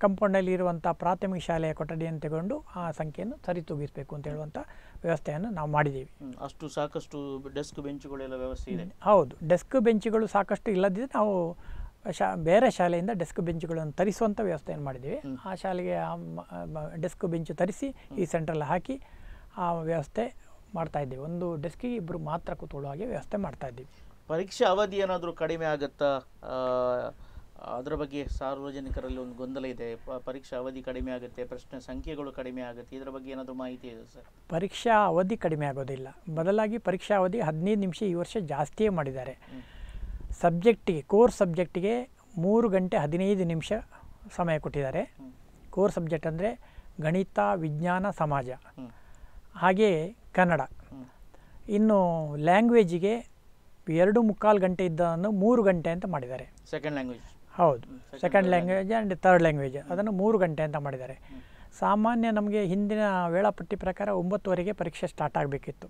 ಕಂಪೌಂಡಲ್ಲಿ ಇರುವಂಥ ಪ್ರಾಥಮಿಕ ಶಾಲೆಯ ಕೊಠಡಿಯನ್ನು ತಗೊಂಡು ಆ ಸಂಖ್ಯೆಯನ್ನು ತೂಗಿಸಬೇಕು ಅಂತ ಹೇಳುವಂಥ ವ್ಯವಸ್ಥೆಯನ್ನು ನಾವು ಮಾಡಿದ್ದೀವಿ ಅಷ್ಟು ಸಾಕಷ್ಟು ಡೆಸ್ಕ್ ಬೆಂಚುಗಳೆಲ್ಲ ವ್ಯವಸ್ಥೆ ಇದೆ ಹೌದು ಡೆಸ್ಕ್ ಬೆಂಚುಗಳು ಸಾಕಷ್ಟು ಇಲ್ಲದಿದ್ದರೆ ನಾವು ಶಾ ಬೇರೆ ಶಾಲೆಯಿಂದ ಡೆಸ್ಕ್ ಬೆಂಚ್ಗಳನ್ನು ತರಿಸುವಂಥ ವ್ಯವಸ್ಥೆಯನ್ನು ಮಾಡಿದ್ದೀವಿ ಆ ಶಾಲೆಗೆ ಆ ಡೆಸ್ಕ್ ಬೆಂಚ್ ತರಿಸಿ ಈ ಸೆಂಟ್ರಲ್ಲಿ ಹಾಕಿ ಆ ವ್ಯವಸ್ಥೆ ಮಾಡ್ತಾ ಇದ್ದೀವಿ ಒಂದು ಡೆಸ್ಕಿಗೆ ಇಬ್ಬರು ಮಾತ್ರ ಕೂತ್ಕೊಳ್ಳೋ ಹಾಗೆ ವ್ಯವಸ್ಥೆ ಮಾಡ್ತಾ ಇದ್ದೀವಿ ಪರೀಕ್ಷಾ ಅವಧಿ ಏನಾದರೂ ಕಡಿಮೆ ಆಗುತ್ತಾ ಅದರ ಬಗ್ಗೆ ಸಾರ್ವಜನಿಕರಲ್ಲಿ ಒಂದು ಗೊಂದಲ ಇದೆ ಪರೀಕ್ಷಾ ಅವಧಿ ಕಡಿಮೆ ಆಗುತ್ತೆ ಪ್ರಶ್ನೆ ಸಂಖ್ಯೆಗಳು ಕಡಿಮೆ ಆಗುತ್ತೆ ಇದರ ಬಗ್ಗೆ ಏನಾದರೂ ಮಾಹಿತಿ ಇದೆ ಸರ್ ಪರೀಕ್ಷಾ ಅವಧಿ ಕಡಿಮೆ ಆಗೋದಿಲ್ಲ ಬದಲಾಗಿ ಪರೀಕ್ಷಾ ಅವಧಿ ಹದಿನೈದು ನಿಮಿಷ ಈ ವರ್ಷ ಜಾಸ್ತಿಯೇ ಮಾಡಿದ್ದಾರೆ ಸಬ್ಜೆಕ್ಟಿಗೆ ಕೋರ್ ಸಬ್ಜೆಕ್ಟಿಗೆ ಮೂರು ಗಂಟೆ ಹದಿನೈದು ನಿಮಿಷ ಸಮಯ ಕೊಟ್ಟಿದ್ದಾರೆ ಕೋರ್ ಸಬ್ಜೆಕ್ಟ್ ಅಂದರೆ ಗಣಿತ ವಿಜ್ಞಾನ ಸಮಾಜ ಹಾಗೆಯೇ ಕನ್ನಡ ಇನ್ನು ಲ್ಯಾಂಗ್ವೇಜಿಗೆ ಎರಡು ಮುಕ್ಕಾಲು ಗಂಟೆ ಇದ್ದದನ್ನು ಮೂರು ಗಂಟೆ ಅಂತ ಮಾಡಿದ್ದಾರೆ ಸೆಕೆಂಡ್ ಲ್ಯಾಂಗ್ವೇಜ್ ಹೌದು second language and third language ಅದನ್ನು ಮೂರು ಗಂಟೆ ಅಂತ ಮಾಡಿದ್ದಾರೆ ಸಾಮಾನ್ಯ ನಮಗೆ ಹಿಂದಿನ ವೇಳಾಪಟ್ಟಿ ಪ್ರಕಾರ ಒಂಬತ್ತುವರೆಗೆ ಪರೀಕ್ಷೆ ಸ್ಟಾರ್ಟ್ ಆಗಬೇಕಿತ್ತು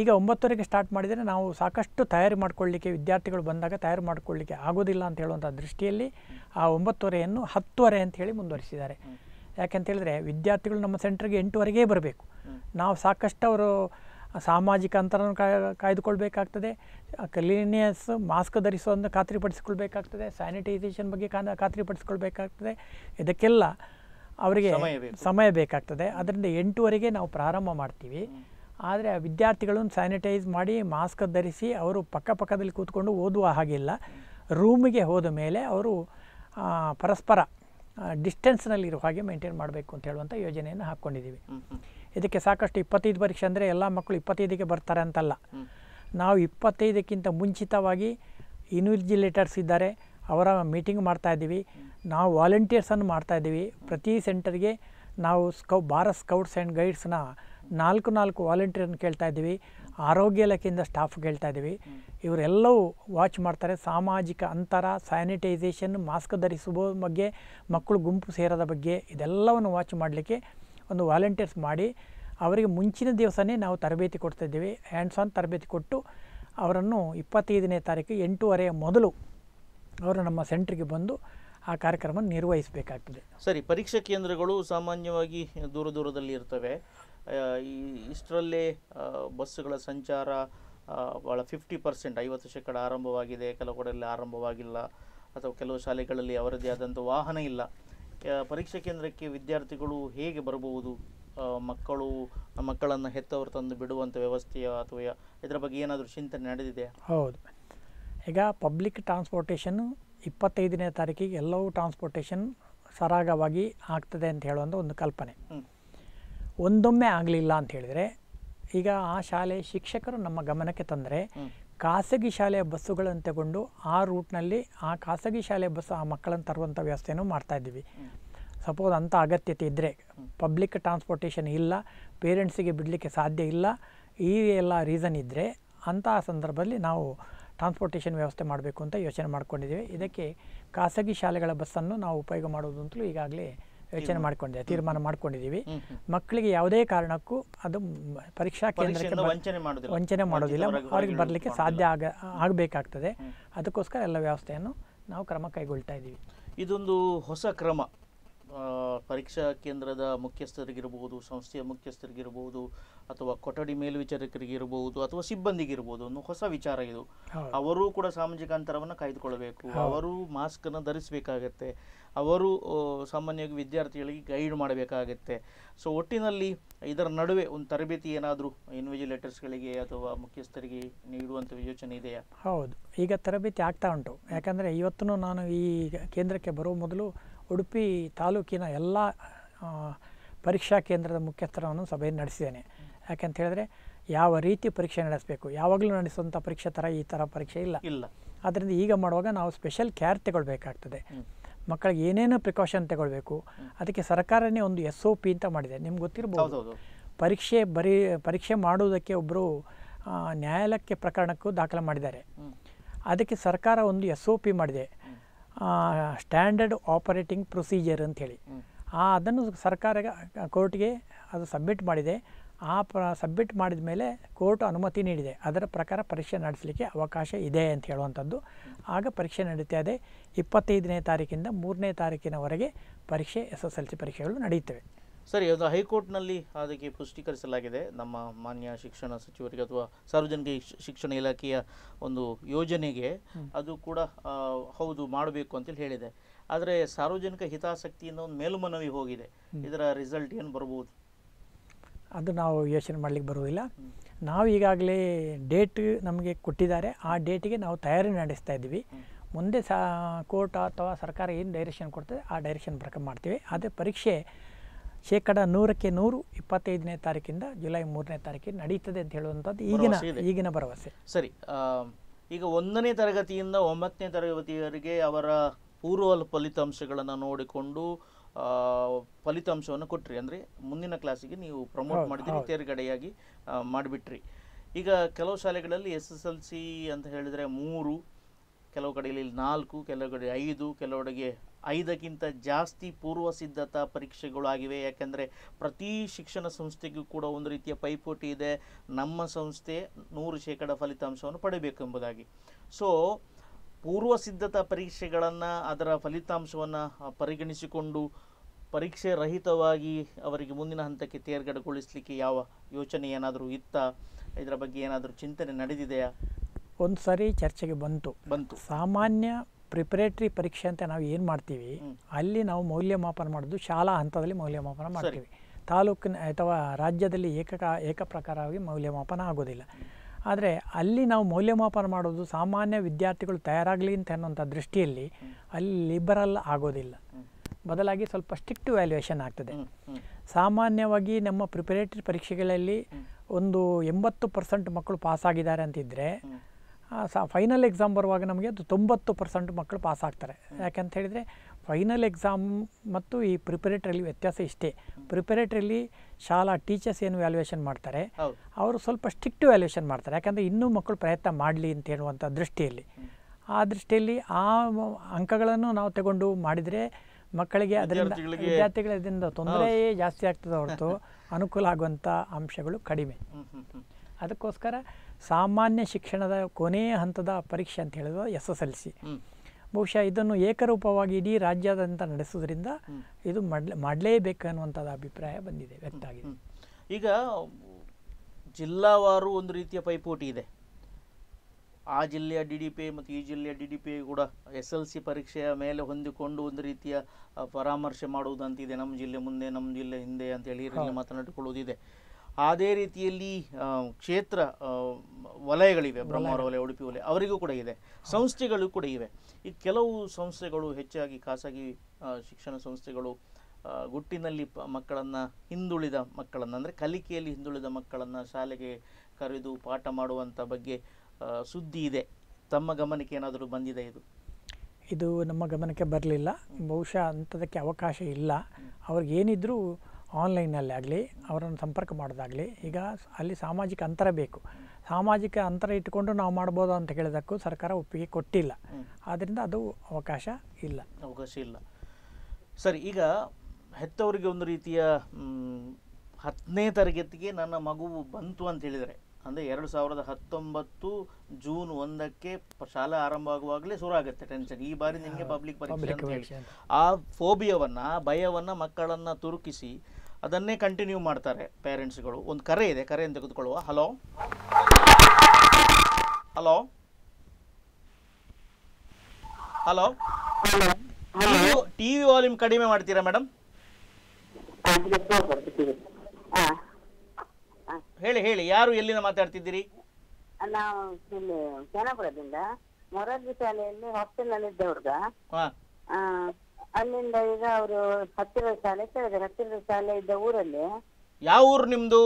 ಈಗ ಒಂಬತ್ತುವರೆಗೆ ಸ್ಟಾರ್ಟ್ ಮಾಡಿದರೆ ನಾವು ಸಾಕಷ್ಟು ತಯಾರಿ ಮಾಡ್ಕೊಳ್ಳಿಕ್ಕೆ ವಿದ್ಯಾರ್ಥಿಗಳು ಬಂದಾಗ ತಯಾರು ಮಾಡಿಕೊಳ್ಳಿಕ್ಕೆ ಆಗೋದಿಲ್ಲ ಅಂತ ಹೇಳುವಂಥ ದೃಷ್ಟಿಯಲ್ಲಿ ಆ ಒಂಬತ್ತುವರೆಯನ್ನು ಹತ್ತುವರೆ ಅಂತ ಹೇಳಿ ಮುಂದುವರಿಸಿದ್ದಾರೆ ಯಾಕೆಂತೇಳಿದರೆ ವಿದ್ಯಾರ್ಥಿಗಳು ನಮ್ಮ ಸೆಂಟ್ರಿಗೆ ಎಂಟುವರೆಗೇ ಬರಬೇಕು ನಾವು ಸಾಕಷ್ಟು ಅವರು ಸಾಮಾಜಿಕ ಅಂತರವನ್ನು ಕಾಯ್ದುಕೊಳ್ಬೇಕಾಗ್ತದೆ ಕ್ಲೀನ್ನೆಸ್ ಮಾಸ್ಕ್ ಧರಿಸೋದನ್ನು ಖಾತ್ರಿಪಡಿಸಿಕೊಳ್ಬೇಕಾಗ್ತದೆ ಸ್ಯಾನಿಟೈಸೇಷನ್ ಬಗ್ಗೆ ಖಾತ್ರಿಪಡಿಸ್ಕೊಳ್ಬೇಕಾಗ್ತದೆ ಇದಕ್ಕೆಲ್ಲ ಅವರಿಗೆ ಸಮಯ ಬೇಕಾಗ್ತದೆ ಅದರಿಂದ ಎಂಟುವರೆಗೆ ನಾವು ಪ್ರಾರಂಭ ಮಾಡ್ತೀವಿ ಆದರೆ ಆ ವಿದ್ಯಾರ್ಥಿಗಳನ್ನು ಸ್ಯಾನಿಟೈಸ್ ಮಾಡಿ ಮಾಸ್ಕ್ ಧರಿಸಿ ಅವರು ಪಕ್ಕಪಕ್ಕದಲ್ಲಿ ಕೂತ್ಕೊಂಡು ಓದುವ ಹಾಗಿಲ್ಲ ರೂಮಿಗೆ ಹೋದ ಮೇಲೆ ಅವರು ಪರಸ್ಪರ ಡಿಸ್ಟೆನ್ಸ್ನಲ್ಲಿರುವ ಹಾಗೆ ಮೇಂಟೈನ್ ಮಾಡಬೇಕು ಅಂತ ಹೇಳುವಂಥ ಯೋಜನೆಯನ್ನು ಹಾಕ್ಕೊಂಡಿದ್ದೀವಿ ಇದಕ್ಕೆ ಸಾಕಷ್ಟು ಇಪ್ಪತ್ತೈದು ಪರೀಕ್ಷೆ ಅಂದರೆ ಎಲ್ಲ ಮಕ್ಕಳು ಇಪ್ಪತ್ತೈದಕ್ಕೆ ಬರ್ತಾರೆ ಅಂತಲ್ಲ ನಾವು ಇಪ್ಪತ್ತೈದಕ್ಕಿಂತ ಮುಂಚಿತವಾಗಿ ಇನ್ವಿಜಿಲೇಟರ್ಸ್ ಇದ್ದಾರೆ ಅವರ ಮೀಟಿಂಗ್ ಮಾಡ್ತಾಯಿದ್ದೀವಿ ನಾವು ವಾಲಂಟಿಯರ್ಸನ್ನು ಮಾಡ್ತಾಯಿದ್ದೀವಿ ಪ್ರತಿ ಸೆಂಟರ್ಗೆ ನಾವು ಸ್ಕೌ ಭಾರತ್ ಸ್ಕೌಟ್ಸ್ ಆ್ಯಂಡ್ ಗೈಡ್ಸ್ನ ನಾಲ್ಕು ನಾಲ್ಕು ವಾಲಂಟಿಯರ್ನ ಕೇಳ್ತಾ ಇದ್ದೀವಿ ಆರೋಗ್ಯ ಇಲಾಖೆಯಿಂದ ಸ್ಟಾಫ್ ಕೇಳ್ತಾ ಇದ್ದೀವಿ ಇವರೆಲ್ಲವೂ ವಾಚ್ ಮಾಡ್ತಾರೆ ಸಾಮಾಜಿಕ ಅಂತರ ಸ್ಯಾನಿಟೈಸೇಷನ್ ಮಾಸ್ಕ್ ಧರಿಸುವ ಬಗ್ಗೆ ಮಕ್ಕಳು ಗುಂಪು ಸೇರೋದ ಬಗ್ಗೆ ಇದೆಲ್ಲವನ್ನು ವಾಚ್ ಮಾಡಲಿಕ್ಕೆ ಒಂದು ವಾಲಂಟಿಯರ್ಸ್ ಮಾಡಿ ಅವರಿಗೆ ಮುಂಚಿನ ದಿವಸನೇ ನಾವು ತರಬೇತಿ ಕೊಡ್ತಾ ಇದ್ದೀವಿ ಹ್ಯಾಂಡ್ಸ್ ಆನ್ ತರಬೇತಿ ಕೊಟ್ಟು ಅವರನ್ನು ಇಪ್ಪತ್ತೈದನೇ ತಾರೀಕು ಎಂಟೂವರೆಯ ಮೊದಲು ಅವರು ನಮ್ಮ ಸೆಂಟ್ರಿಗೆ ಬಂದು ಆ ಕಾರ್ಯಕ್ರಮ ನಿರ್ವಹಿಸಬೇಕಾಗ್ತದೆ ಸರಿ ಪರೀಕ್ಷಾ ಕೇಂದ್ರಗಳು ಸಾಮಾನ್ಯವಾಗಿ ದೂರ ದೂರದಲ್ಲಿ ಇರ್ತವೆ ಈ ಇಷ್ಟರಲ್ಲೇ ಬಸ್ಸುಗಳ ಸಂಚಾರ ಭಾಳ ಫಿಫ್ಟಿ ಪರ್ಸೆಂಟ್ ಐವತ್ತು ಶೇಕಡ ಆರಂಭವಾಗಿದೆ ಕೆಲವು ಕಡೆಯಲ್ಲಿ ಆರಂಭವಾಗಿಲ್ಲ ಅಥವಾ ಕೆಲವು ಶಾಲೆಗಳಲ್ಲಿ ಅವರದೇ ಆದಂಥ ವಾಹನ ಇಲ್ಲ ಪರೀಕ್ಷಾ ಕೇಂದ್ರಕ್ಕೆ ವಿದ್ಯಾರ್ಥಿಗಳು ಹೇಗೆ ಬರಬಹುದು ಮಕ್ಕಳು ಮಕ್ಕಳನ್ನು ಹೆತ್ತವರು ತಂದು ಬಿಡುವಂಥ ವ್ಯವಸ್ಥೆಯ ಅಥವಾ ಇದರ ಬಗ್ಗೆ ಏನಾದರೂ ಚಿಂತನೆ ನಡೆದಿದೆ ಹೌದು ಈಗ ಪಬ್ಲಿಕ್ ಟ್ರಾನ್ಸ್ಪೋರ್ಟೇಷನ್ನು ಇಪ್ಪತ್ತೈದನೇ ತಾರೀಕಿಗೆ ಎಲ್ಲವೂ ಟ್ರಾನ್ಸ್ಪೋರ್ಟೇಷನ್ ಸರಾಗವಾಗಿ ಆಗ್ತದೆ ಅಂತ ಹೇಳುವಂಥ ಒಂದು ಕಲ್ಪನೆ ಒಂದೊಮ್ಮೆ ಆಗಲಿಲ್ಲ ಅಂತ ಹೇಳಿದರೆ ಈಗ ಆ ಶಾಲೆ ಶಿಕ್ಷಕರು ನಮ್ಮ ಗಮನಕ್ಕೆ ತಂದರೆ ಖಾಸಗಿ ಶಾಲೆಯ ಬಸ್ಸುಗಳನ್ನು ತಗೊಂಡು ಆ ರೂಟ್ನಲ್ಲಿ ಆ ಖಾಸಗಿ ಶಾಲೆಯ ಬಸ್ಸು ಆ ಮಕ್ಕಳನ್ನು ತರುವಂಥ ಮಾಡ್ತಾ ಮಾಡ್ತಾಯಿದ್ದೀವಿ ಸಪೋಸ್ ಅಂಥ ಅಗತ್ಯತೆ ಇದ್ದರೆ ಪಬ್ಲಿಕ್ ಟ್ರಾನ್ಸ್ಪೋರ್ಟೇಷನ್ ಇಲ್ಲ ಪೇರೆಂಟ್ಸಿಗೆ ಬಿಡಲಿಕ್ಕೆ ಸಾಧ್ಯ ಇಲ್ಲ ಈ ಎಲ್ಲ ರೀಸನ್ ಇದ್ದರೆ ಅಂತಹ ಸಂದರ್ಭದಲ್ಲಿ ನಾವು ಟ್ರಾನ್ಸ್ಪೋರ್ಟೇಷನ್ ವ್ಯವಸ್ಥೆ ಮಾಡಬೇಕು ಅಂತ ಯೋಚನೆ ಮಾಡ್ಕೊಂಡಿದ್ದೀವಿ ಇದಕ್ಕೆ ಖಾಸಗಿ ಶಾಲೆಗಳ ಬಸ್ಸನ್ನು ನಾವು ಉಪಯೋಗ ಮಾಡೋದಂತಲೂ ಈಗಾಗಲೇ ಯೋಚನೆ ಮಾಡಿಕೊಂಡಿದೆ ತೀರ್ಮಾನ ಮಾಡ್ಕೊಂಡಿದ್ದೀವಿ ಮಕ್ಕಳಿಗೆ ಯಾವುದೇ ಕಾರಣಕ್ಕೂ ಅದು ಪರೀಕ್ಷಾ ಕೇಂದ್ರಕ್ಕೆ ವಂಚನೆ ಮಾಡೋದಿಲ್ಲ ಅವ್ರಿಗೆ ಬರಲಿಕ್ಕೆ ಸಾಧ್ಯ ಆಗ ಆಗಬೇಕಾಗ್ತದೆ ಅದಕ್ಕೋಸ್ಕರ ಎಲ್ಲ ವ್ಯವಸ್ಥೆಯನ್ನು ನಾವು ಕ್ರಮ ಕೈಗೊಳ್ತಾ ಇದ್ದೀವಿ ಇದೊಂದು ಹೊಸ ಕ್ರಮ ಪರೀಕ್ಷಾ ಕೇಂದ್ರದ ಮುಖ್ಯಸ್ಥರಿಗಿರ್ಬೋದು ಸಂಸ್ಥೆಯ ಮುಖ್ಯಸ್ಥರಿಗಿರ್ಬೋದು ಅಥವಾ ಕೊಠಡಿ ಮೇಲ್ವಿಚಾರಕರಿಗಿರ್ಬೋದು ಅಥವಾ ಸಿಬ್ಬಂದಿಗಿರ್ಬೋದು ಒಂದು ಹೊಸ ವಿಚಾರ ಇದು ಅವರು ಕೂಡ ಸಾಮಾಜಿಕ ಅಂತರವನ್ನು ಕಾಯ್ದುಕೊಳ್ಬೇಕು ಅವರು ಮಾಸ್ಕನ್ನು ಧರಿಸಬೇಕಾಗತ್ತೆ ಅವರು ಸಾಮಾನ್ಯವಾಗಿ ವಿದ್ಯಾರ್ಥಿಗಳಿಗೆ ಗೈಡ್ ಮಾಡಬೇಕಾಗತ್ತೆ ಸೊ ಒಟ್ಟಿನಲ್ಲಿ ಇದರ ನಡುವೆ ಒಂದು ತರಬೇತಿ ಏನಾದರೂ ಇನ್ವಿಜಿಲೇಟರ್ಸ್ಗಳಿಗೆ ಅಥವಾ ಮುಖ್ಯಸ್ಥರಿಗೆ ನೀಡುವಂಥ ಯೋಚನೆ ಇದೆಯಾ ಹೌದು ಈಗ ತರಬೇತಿ ಆಗ್ತಾ ಉಂಟು ಯಾಕಂದರೆ ಇವತ್ತು ನಾನು ಈ ಕೇಂದ್ರಕ್ಕೆ ಬರೋ ಮೊದಲು ಉಡುಪಿ ತಾಲೂಕಿನ ಎಲ್ಲ ಪರೀಕ್ಷಾ ಕೇಂದ್ರದ ಮುಖ್ಯಸ್ಥರನ್ನು ಸಭೆಯನ್ನು ನಡೆಸಿದ್ದೇನೆ ಯಾಕೆಂತ ಹೇಳಿದ್ರೆ ಯಾವ ರೀತಿ ಪರೀಕ್ಷೆ ನಡೆಸಬೇಕು ಯಾವಾಗಲೂ ನಡೆಸುವಂಥ ಪರೀಕ್ಷೆ ಥರ ಈ ಥರ ಪರೀಕ್ಷೆ ಇಲ್ಲ ಇಲ್ಲ ಆದ್ದರಿಂದ ಈಗ ಮಾಡುವಾಗ ನಾವು ಸ್ಪೆಷಲ್ ಕೇರ್ ತಗೊಳ್ಬೇಕಾಗ್ತದೆ ಮಕ್ಕಳಿಗೆ ಏನೇನು ಪ್ರಿಕಾಷನ್ ತಗೊಳ್ಬೇಕು ಅದಕ್ಕೆ ಸರ್ಕಾರನೇ ಒಂದು ಎಸ್ ಒ ಪಿ ಅಂತ ಮಾಡಿದೆ ನಿಮ್ಗೆ ಗೊತ್ತಿರ್ಬೋದು ಪರೀಕ್ಷೆ ಬರೀ ಪರೀಕ್ಷೆ ಮಾಡುವುದಕ್ಕೆ ಒಬ್ಬರು ನ್ಯಾಯಾಲಯಕ್ಕೆ ಪ್ರಕರಣಕ್ಕೂ ದಾಖಲೆ ಮಾಡಿದ್ದಾರೆ ಅದಕ್ಕೆ ಸರ್ಕಾರ ಒಂದು ಎಸ್ ಒ ಪಿ ಮಾಡಿದೆ ಸ್ಟ್ಯಾಂಡರ್ಡ್ ಆಪರೇಟಿಂಗ್ ಪ್ರೊಸೀಜರ್ ಅಂಥೇಳಿ ಆ ಅದನ್ನು ಸರ್ಕಾರ ಕೋರ್ಟ್ಗೆ ಅದು ಸಬ್ಮಿಟ್ ಮಾಡಿದೆ ಆ ಪ ಸಬ್ಮಿಟ್ ಮಾಡಿದ ಮೇಲೆ ಕೋರ್ಟ್ ಅನುಮತಿ ನೀಡಿದೆ ಅದರ ಪ್ರಕಾರ ಪರೀಕ್ಷೆ ನಡೆಸಲಿಕ್ಕೆ ಅವಕಾಶ ಇದೆ ಅಂತ ಹೇಳುವಂಥದ್ದು ಆಗ ಪರೀಕ್ಷೆ ನಡೀತಾ ಇದೆ ಇಪ್ಪತ್ತೈದನೇ ತಾರೀಕಿಂದ ಮೂರನೇ ತಾರೀಕಿನವರೆಗೆ ಪರೀಕ್ಷೆ ಎಸ್ ಎಸ್ ಎಲ್ ಸಿ ಪರೀಕ್ಷೆಗಳು ನಡೆಯುತ್ತವೆ ಸರಿ ಅದು ಹೈಕೋರ್ಟ್ನಲ್ಲಿ ಅದಕ್ಕೆ ಪುಷ್ಟೀಕರಿಸಲಾಗಿದೆ ನಮ್ಮ ಮಾನ್ಯ ಶಿಕ್ಷಣ ಸಚಿವರಿಗೆ ಅಥವಾ ಸಾರ್ವಜನಿಕ ಶಿಕ್ಷಣ ಇಲಾಖೆಯ ಒಂದು ಯೋಜನೆಗೆ ಅದು ಕೂಡ ಹೌದು ಮಾಡಬೇಕು ಅಂತೇಳಿ ಹೇಳಿದೆ ಆದರೆ ಸಾರ್ವಜನಿಕ ಹಿತಾಸಕ್ತಿಯಿಂದ ಒಂದು ಮೇಲ್ಮನವಿ ಹೋಗಿದೆ ಇದರ ರಿಸಲ್ಟ್ ಏನು ಬರ್ಬೋದು ಅದು ನಾವು ಯೋಚನೆ ಮಾಡಲಿಕ್ಕೆ ಬರುವುದಿಲ್ಲ ನಾವು ಈಗಾಗಲೇ ಡೇಟ್ ನಮಗೆ ಕೊಟ್ಟಿದ್ದಾರೆ ಆ ಡೇಟಿಗೆ ನಾವು ತಯಾರಿ ನಡೆಸ್ತಾ ಇದ್ದೀವಿ ಮುಂದೆ ಸಾ ಕೋರ್ಟ್ ಅಥವಾ ಸರ್ಕಾರ ಏನು ಡೈರೆಕ್ಷನ್ ಕೊಡ್ತದೆ ಆ ಡೈರೆಕ್ಷನ್ ಪ್ರಕಾರ ಮಾಡ್ತೀವಿ ಆದರೆ ಪರೀಕ್ಷೆ ಶೇಕಡ ನೂರಕ್ಕೆ ನೂರು ಇಪ್ಪತ್ತೈದನೇ ತಾರೀಕಿಂದ ಜುಲೈ ಮೂರನೇ ತಾರೀಕಿಗೆ ನಡೀತದೆ ಅಂತ ಹೇಳುವಂಥದ್ದು ಈಗಿನ ಈಗಿನ ಭರವಸೆ ಸರಿ ಈಗ ಒಂದನೇ ತರಗತಿಯಿಂದ ಒಂಬತ್ತನೇ ತರಗತಿಯವರಿಗೆ ಅವರ ಪೂರ್ವ ಫಲಿತಾಂಶಗಳನ್ನು ನೋಡಿಕೊಂಡು ಫಲಿತಾಂಶವನ್ನು ಕೊಟ್ರಿ ಅಂದರೆ ಮುಂದಿನ ಕ್ಲಾಸಿಗೆ ನೀವು ಪ್ರಮೋಟ್ ಮಾಡಿದ್ರಿ ತೇರ್ಗಡೆಯಾಗಿ ಮಾಡಿಬಿಟ್ರಿ ಈಗ ಕೆಲವು ಶಾಲೆಗಳಲ್ಲಿ ಎಸ್ ಎಸ್ ಎಲ್ ಸಿ ಅಂತ ಹೇಳಿದರೆ ಮೂರು ಕೆಲವು ಕಡೆಯಲ್ಲಿ ನಾಲ್ಕು ಕೆಲವು ಕಡೆ ಐದು ಕೆಲವು ಐದಕ್ಕಿಂತ ಜಾಸ್ತಿ ಪೂರ್ವ ಸಿದ್ಧತಾ ಪರೀಕ್ಷೆಗಳು ಆಗಿವೆ ಯಾಕೆಂದರೆ ಪ್ರತಿ ಶಿಕ್ಷಣ ಸಂಸ್ಥೆಗೂ ಕೂಡ ಒಂದು ರೀತಿಯ ಪೈಪೋಟಿ ಇದೆ ನಮ್ಮ ಸಂಸ್ಥೆ ನೂರು ಶೇಕಡ ಫಲಿತಾಂಶವನ್ನು ಪಡೆಯಬೇಕು ಎಂಬುದಾಗಿ ಸೊ ಪೂರ್ವ ಸಿದ್ಧತಾ ಪರೀಕ್ಷೆಗಳನ್ನು ಅದರ ಫಲಿತಾಂಶವನ್ನು ಪರಿಗಣಿಸಿಕೊಂಡು ಪರೀಕ್ಷೆ ರಹಿತವಾಗಿ ಅವರಿಗೆ ಮುಂದಿನ ಹಂತಕ್ಕೆ ತೇರ್ಗಡೆಗೊಳಿಸಲಿಕ್ಕೆ ಯಾವ ಯೋಚನೆ ಏನಾದರೂ ಇತ್ತ ಇದರ ಬಗ್ಗೆ ಏನಾದರೂ ಚಿಂತನೆ ನಡೆದಿದೆಯಾ ಒಂದು ಸಾರಿ ಚರ್ಚೆಗೆ ಬಂತು ಬಂತು ಸಾಮಾನ್ಯ ಪ್ರಿಪರೇಟ್ರಿ ಪರೀಕ್ಷೆ ಅಂತ ನಾವು ಏನು ಮಾಡ್ತೀವಿ ಅಲ್ಲಿ ನಾವು ಮೌಲ್ಯಮಾಪನ ಮಾಡೋದು ಶಾಲಾ ಹಂತದಲ್ಲಿ ಮೌಲ್ಯಮಾಪನ ಮಾಡ್ತೀವಿ ತಾಲೂಕಿನ ಅಥವಾ ರಾಜ್ಯದಲ್ಲಿ ಏಕಕ ಏಕ ಪ್ರಕಾರವಾಗಿ ಮೌಲ್ಯಮಾಪನ ಆಗೋದಿಲ್ಲ ಆದರೆ ಅಲ್ಲಿ ನಾವು ಮೌಲ್ಯಮಾಪನ ಮಾಡೋದು ಸಾಮಾನ್ಯ ವಿದ್ಯಾರ್ಥಿಗಳು ತಯಾರಾಗಲಿ ಅಂತ ಅನ್ನೋಂಥ ದೃಷ್ಟಿಯಲ್ಲಿ ಅಲ್ಲಿ ಲಿಬರಲ್ ಆಗೋದಿಲ್ಲ ಬದಲಾಗಿ ಸ್ವಲ್ಪ ಸ್ಟ್ರಿಕ್ಟ್ ವ್ಯಾಲ್ಯೂಯೇಷನ್ ಆಗ್ತದೆ ಸಾಮಾನ್ಯವಾಗಿ ನಮ್ಮ ಪ್ರಿಪರೇಟರಿ ಪರೀಕ್ಷೆಗಳಲ್ಲಿ ಒಂದು ಎಂಬತ್ತು ಪರ್ಸೆಂಟ್ ಮಕ್ಕಳು ಪಾಸಾಗಿದ್ದಾರೆ ಅಂತಿದ್ದರೆ ಸ ಫೈನಲ್ ಎಕ್ಸಾಮ್ ಬರುವಾಗ ನಮಗೆ ಅದು ತೊಂಬತ್ತು ಪರ್ಸೆಂಟ್ ಮಕ್ಕಳು ಪಾಸ್ ಆಗ್ತಾರೆ ಯಾಕಂತ ಹೇಳಿದರೆ ಫೈನಲ್ ಎಕ್ಸಾಮ್ ಮತ್ತು ಈ ಪ್ರಿಪರೇಟ್ರಿಯಲ್ಲಿ ವ್ಯತ್ಯಾಸ ಇಷ್ಟೇ ಪ್ರಿಪೇರೇಟ್ರಲ್ಲಿ ಶಾಲಾ ಟೀಚರ್ಸ್ ಏನು ವ್ಯಾಲ್ಯೂಯೇಷನ್ ಮಾಡ್ತಾರೆ ಅವರು ಸ್ವಲ್ಪ ಸ್ಟ್ರಿಕ್ಟ್ ವ್ಯಾಲ್ಯೂಯೇಷನ್ ಮಾಡ್ತಾರೆ ಯಾಕಂದರೆ ಇನ್ನೂ ಮಕ್ಕಳು ಪ್ರಯತ್ನ ಮಾಡಲಿ ಅಂತ ಹೇಳುವಂಥ ದೃಷ್ಟಿಯಲ್ಲಿ ಆ ದೃಷ್ಟಿಯಲ್ಲಿ ಆ ಅಂಕಗಳನ್ನು ನಾವು ತಗೊಂಡು ಮಾಡಿದರೆ ಮಕ್ಕಳಿಗೆ ಅದರಿಂದ ವಿದ್ಯಾರ್ಥಿಗಳಿಂದ ತೊಂದರೆಯೇ ಜಾಸ್ತಿ ಆಗ್ತದೆ ಹೊರತು ಅನುಕೂಲ ಆಗುವಂಥ ಅಂಶಗಳು ಕಡಿಮೆ ಅದಕ್ಕೋಸ್ಕರ ಸಾಮಾನ್ಯ ಶಿಕ್ಷಣದ ಕೊನೆಯ ಹಂತದ ಪರೀಕ್ಷೆ ಅಂತ ಹೇಳಿದ ಎಸ್ ಎಸ್ ಎಲ್ ಸಿ ಬಹುಶಃ ಇದನ್ನು ಏಕರೂಪವಾಗಿ ಇಡೀ ರಾಜ್ಯಾದ್ಯಂತ ನಡೆಸೋದ್ರಿಂದ ಇದು ಮಾಡ್ಲೇ ಮಾಡಲೇಬೇಕು ಅಭಿಪ್ರಾಯ ಬಂದಿದೆ ವ್ಯಕ್ತ ಆಗಿದೆ ಈಗ ಜಿಲ್ಲಾವಾರು ಒಂದು ರೀತಿಯ ಪೈಪೋಟಿ ಇದೆ ಆ ಜಿಲ್ಲೆಯ ಡಿ ಡಿ ಪಿ ಮತ್ತು ಈ ಜಿಲ್ಲೆಯ ಡಿ ಡಿ ಪಿ ಕೂಡ ಎಸ್ ಎಲ್ ಸಿ ಪರೀಕ್ಷೆಯ ಮೇಲೆ ಹೊಂದಿಕೊಂಡು ಒಂದು ರೀತಿಯ ಪರಾಮರ್ಶೆ ಮಾಡುವುದಂತಿದೆ ನಮ್ಮ ಜಿಲ್ಲೆ ಮುಂದೆ ನಮ್ಮ ಜಿಲ್ಲೆ ಹಿಂದೆ ಅಂತ ಅಂತೇಳಿ ಮಾತನಾಡಿಕೊಳ್ಳುವುದಿದೆ ಅದೇ ರೀತಿಯಲ್ಲಿ ಕ್ಷೇತ್ರ ವಲಯಗಳಿವೆ ಬ್ರಹ್ಮಾವರ ವಲಯ ಉಡುಪಿ ವಲಯ ಅವರಿಗೂ ಕೂಡ ಇದೆ ಸಂಸ್ಥೆಗಳು ಕೂಡ ಇವೆ ಈ ಕೆಲವು ಸಂಸ್ಥೆಗಳು ಹೆಚ್ಚಾಗಿ ಖಾಸಗಿ ಶಿಕ್ಷಣ ಸಂಸ್ಥೆಗಳು ಗುಟ್ಟಿನಲ್ಲಿ ಮಕ್ಕಳನ್ನು ಹಿಂದುಳಿದ ಮಕ್ಕಳನ್ನು ಅಂದರೆ ಕಲಿಕೆಯಲ್ಲಿ ಹಿಂದುಳಿದ ಮಕ್ಕಳನ್ನು ಶಾಲೆಗೆ ಕರೆದು ಪಾಠ ಮಾಡುವಂಥ ಬಗ್ಗೆ ಸುದ್ದಿ ಇದೆ ತಮ್ಮ ಗಮನಕ್ಕೆ ಏನಾದರೂ ಬಂದಿದೆ ಇದು ಇದು ನಮ್ಮ ಗಮನಕ್ಕೆ ಬರಲಿಲ್ಲ ಬಹುಶಃ ಅಂಥದಕ್ಕೆ ಅವಕಾಶ ಇಲ್ಲ ಅವ್ರಿಗೇನಿದ್ರೂ ಆಗಲಿ ಅವರನ್ನು ಸಂಪರ್ಕ ಮಾಡೋದಾಗಲಿ ಈಗ ಅಲ್ಲಿ ಸಾಮಾಜಿಕ ಅಂತರ ಬೇಕು ಸಾಮಾಜಿಕ ಅಂತರ ಇಟ್ಟುಕೊಂಡು ನಾವು ಮಾಡ್ಬೋದು ಅಂತ ಹೇಳಿದಕ್ಕೂ ಸರ್ಕಾರ ಒಪ್ಪಿಗೆ ಕೊಟ್ಟಿಲ್ಲ ಆದ್ದರಿಂದ ಅದು ಅವಕಾಶ ಇಲ್ಲ ಅವಕಾಶ ಇಲ್ಲ ಸರಿ ಈಗ ಹೆತ್ತವರಿಗೆ ಒಂದು ರೀತಿಯ ಹತ್ತನೇ ತರಗತಿಗೆ ನನ್ನ ಮಗು ಬಂತು ಅಂತ ಹೇಳಿದರೆ ಅಂದರೆ ಎರಡು ಸಾವಿರದ ಹತ್ತೊಂಬತ್ತು ಜೂನ್ ಒಂದಕ್ಕೆ ಶಾಲೆ ಆರಂಭ ಆಗುವಾಗಲೇ ಶುರು ಆಗುತ್ತೆ ಟೆನ್ಷನ್ ಈ ಬಾರಿ ನಿಮಗೆ ಪಬ್ಲಿಕ್ ಪರೀಕ್ಷೆ ಅಂತ ಫೋಬಿಯವನ್ನು ಆ ಭಯವನ್ನು ಮಕ್ಕಳನ್ನು ತುರುಕಿಸಿ ಅದನ್ನೇ ಕಂಟಿನ್ಯೂ ಮಾಡ್ತಾರೆ ಪೇರೆಂಟ್ಸ್ಗಳು ಒಂದು ಕರೆ ಇದೆ ಕರೆಯನ್ನು ತೆಗೆದುಕೊಳ್ಳುವ hello hello hello TV volume ಕಡಿಮೆ ಮಾಡ್ತೀರಾ ಮೇಡಮ್ ಹೇಳಿ ಹೇಳಿ ಯಾರು ಎಲ್ಲಿಂದ ಮಾತಾಡ್ತಿದ್ದೀರಿ ನಾವು ಮೊರಾರ್ಜಿ ಶಾಲೆಯಲ್ಲಿ ಹಾಸ್ಟೆಲ್ ಅಲ್ಲಿ ಇದ್ದ ಅಲ್ಲಿಂದ ಈಗ ಅವರು ಹತ್ತಿರದ ಶಾಲೆ ಕೇಳಿದ್ರು ಹತ್ತಿರದ ಶಾಲೆ ಇದ್ದ ಊರಲ್ಲಿ ಯಾವ ಊರು ನಮ್ದು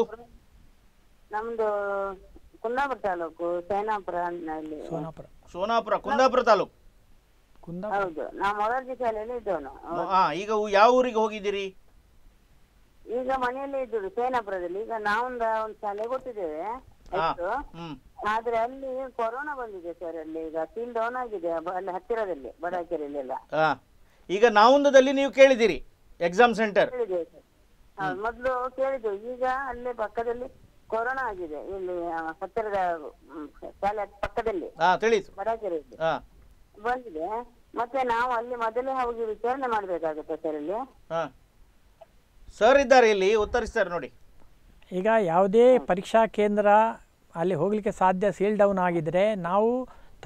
ಕುಂದಾಪುರ ತಾಲೂಕು ಸೇನಾಪುರ ಅಲ್ಲಿ ಸೋನಾಪುರ ಸೋನಾಪುರ ಕುಂದಾಪುರ ತಾಲೂಕು ಹೌದು ನಾವು ಮೊರಾರ್ಜಿ ಶಾಲೆಯಲ್ಲಿ ಇದ್ದವನು ಈಗ ಯಾವ ಊರಿಗೆ ಹೋಗಿದ್ದೀರಿ ಈಗ ಮನೆಯಲ್ಲೇ ಇದ್ದರು ಸೇನಾಪುರದಲ್ಲಿ ಈಗ ನಾವೊಂದ ಒಂದು ಶಾಲೆ ಕೊಟ್ಟಿದ್ದೇವೆ ಆದ್ರೆ ಅಲ್ಲಿ ಕೊರೋನಾ ಬಂದಿದೆ ಸರ್ ಅಲ್ಲಿ ಈಗ ಸೀಲ್ ಡೌನ್ ಆಗಿದೆ ಅಲ್ಲಿ ಹತ್ತಿರದಲ್ಲಿ ಬಡಾಕೆರೆಯಲ್ಲಿ ಎಲ್ಲ ಈಗ ನಾವೊಂದದಲ್ಲಿ ನೀವು ಕೇಳಿದಿರಿ ಎಕ್ಸಾಮ್ ಸೆಂಟರ್ ಮೊದಲು ಕೇಳಿದ್ವಿ ಈಗ ಅಲ್ಲೇ ಪಕ್ಕದಲ್ಲಿ ಕೊರೋನಾ ಆಗಿದೆ ಇಲ್ಲಿ ಹತ್ತಿರದ ಶಾಲೆ ಪಕ್ಕದಲ್ಲಿ ತಿಳಿತು ಬಂದಿದೆ ಮತ್ತೆ ನಾವು ಅಲ್ಲಿ ಮೊದಲೇ ಹೋಗಿ ವಿಚಾರಣೆ ಮಾಡಬೇಕಾಗುತ್ತೆ ಸರ್ ಇಲ್ಲಿ ಸರ್ ಇದ್ದಾರೆ ಇಲ್ಲಿ ಉತ್ತರಿಸ್ತಾರೆ ನೋಡಿ ಈಗ ಯಾವುದೇ ಪರೀಕ್ಷಾ ಕೇಂದ್ರ ಅಲ್ಲಿ ಹೋಗಲಿಕ್ಕೆ ಸಾಧ್ಯ ಸೀಲ್ ಡೌನ್ ಆಗಿದ್ರೆ ನಾವು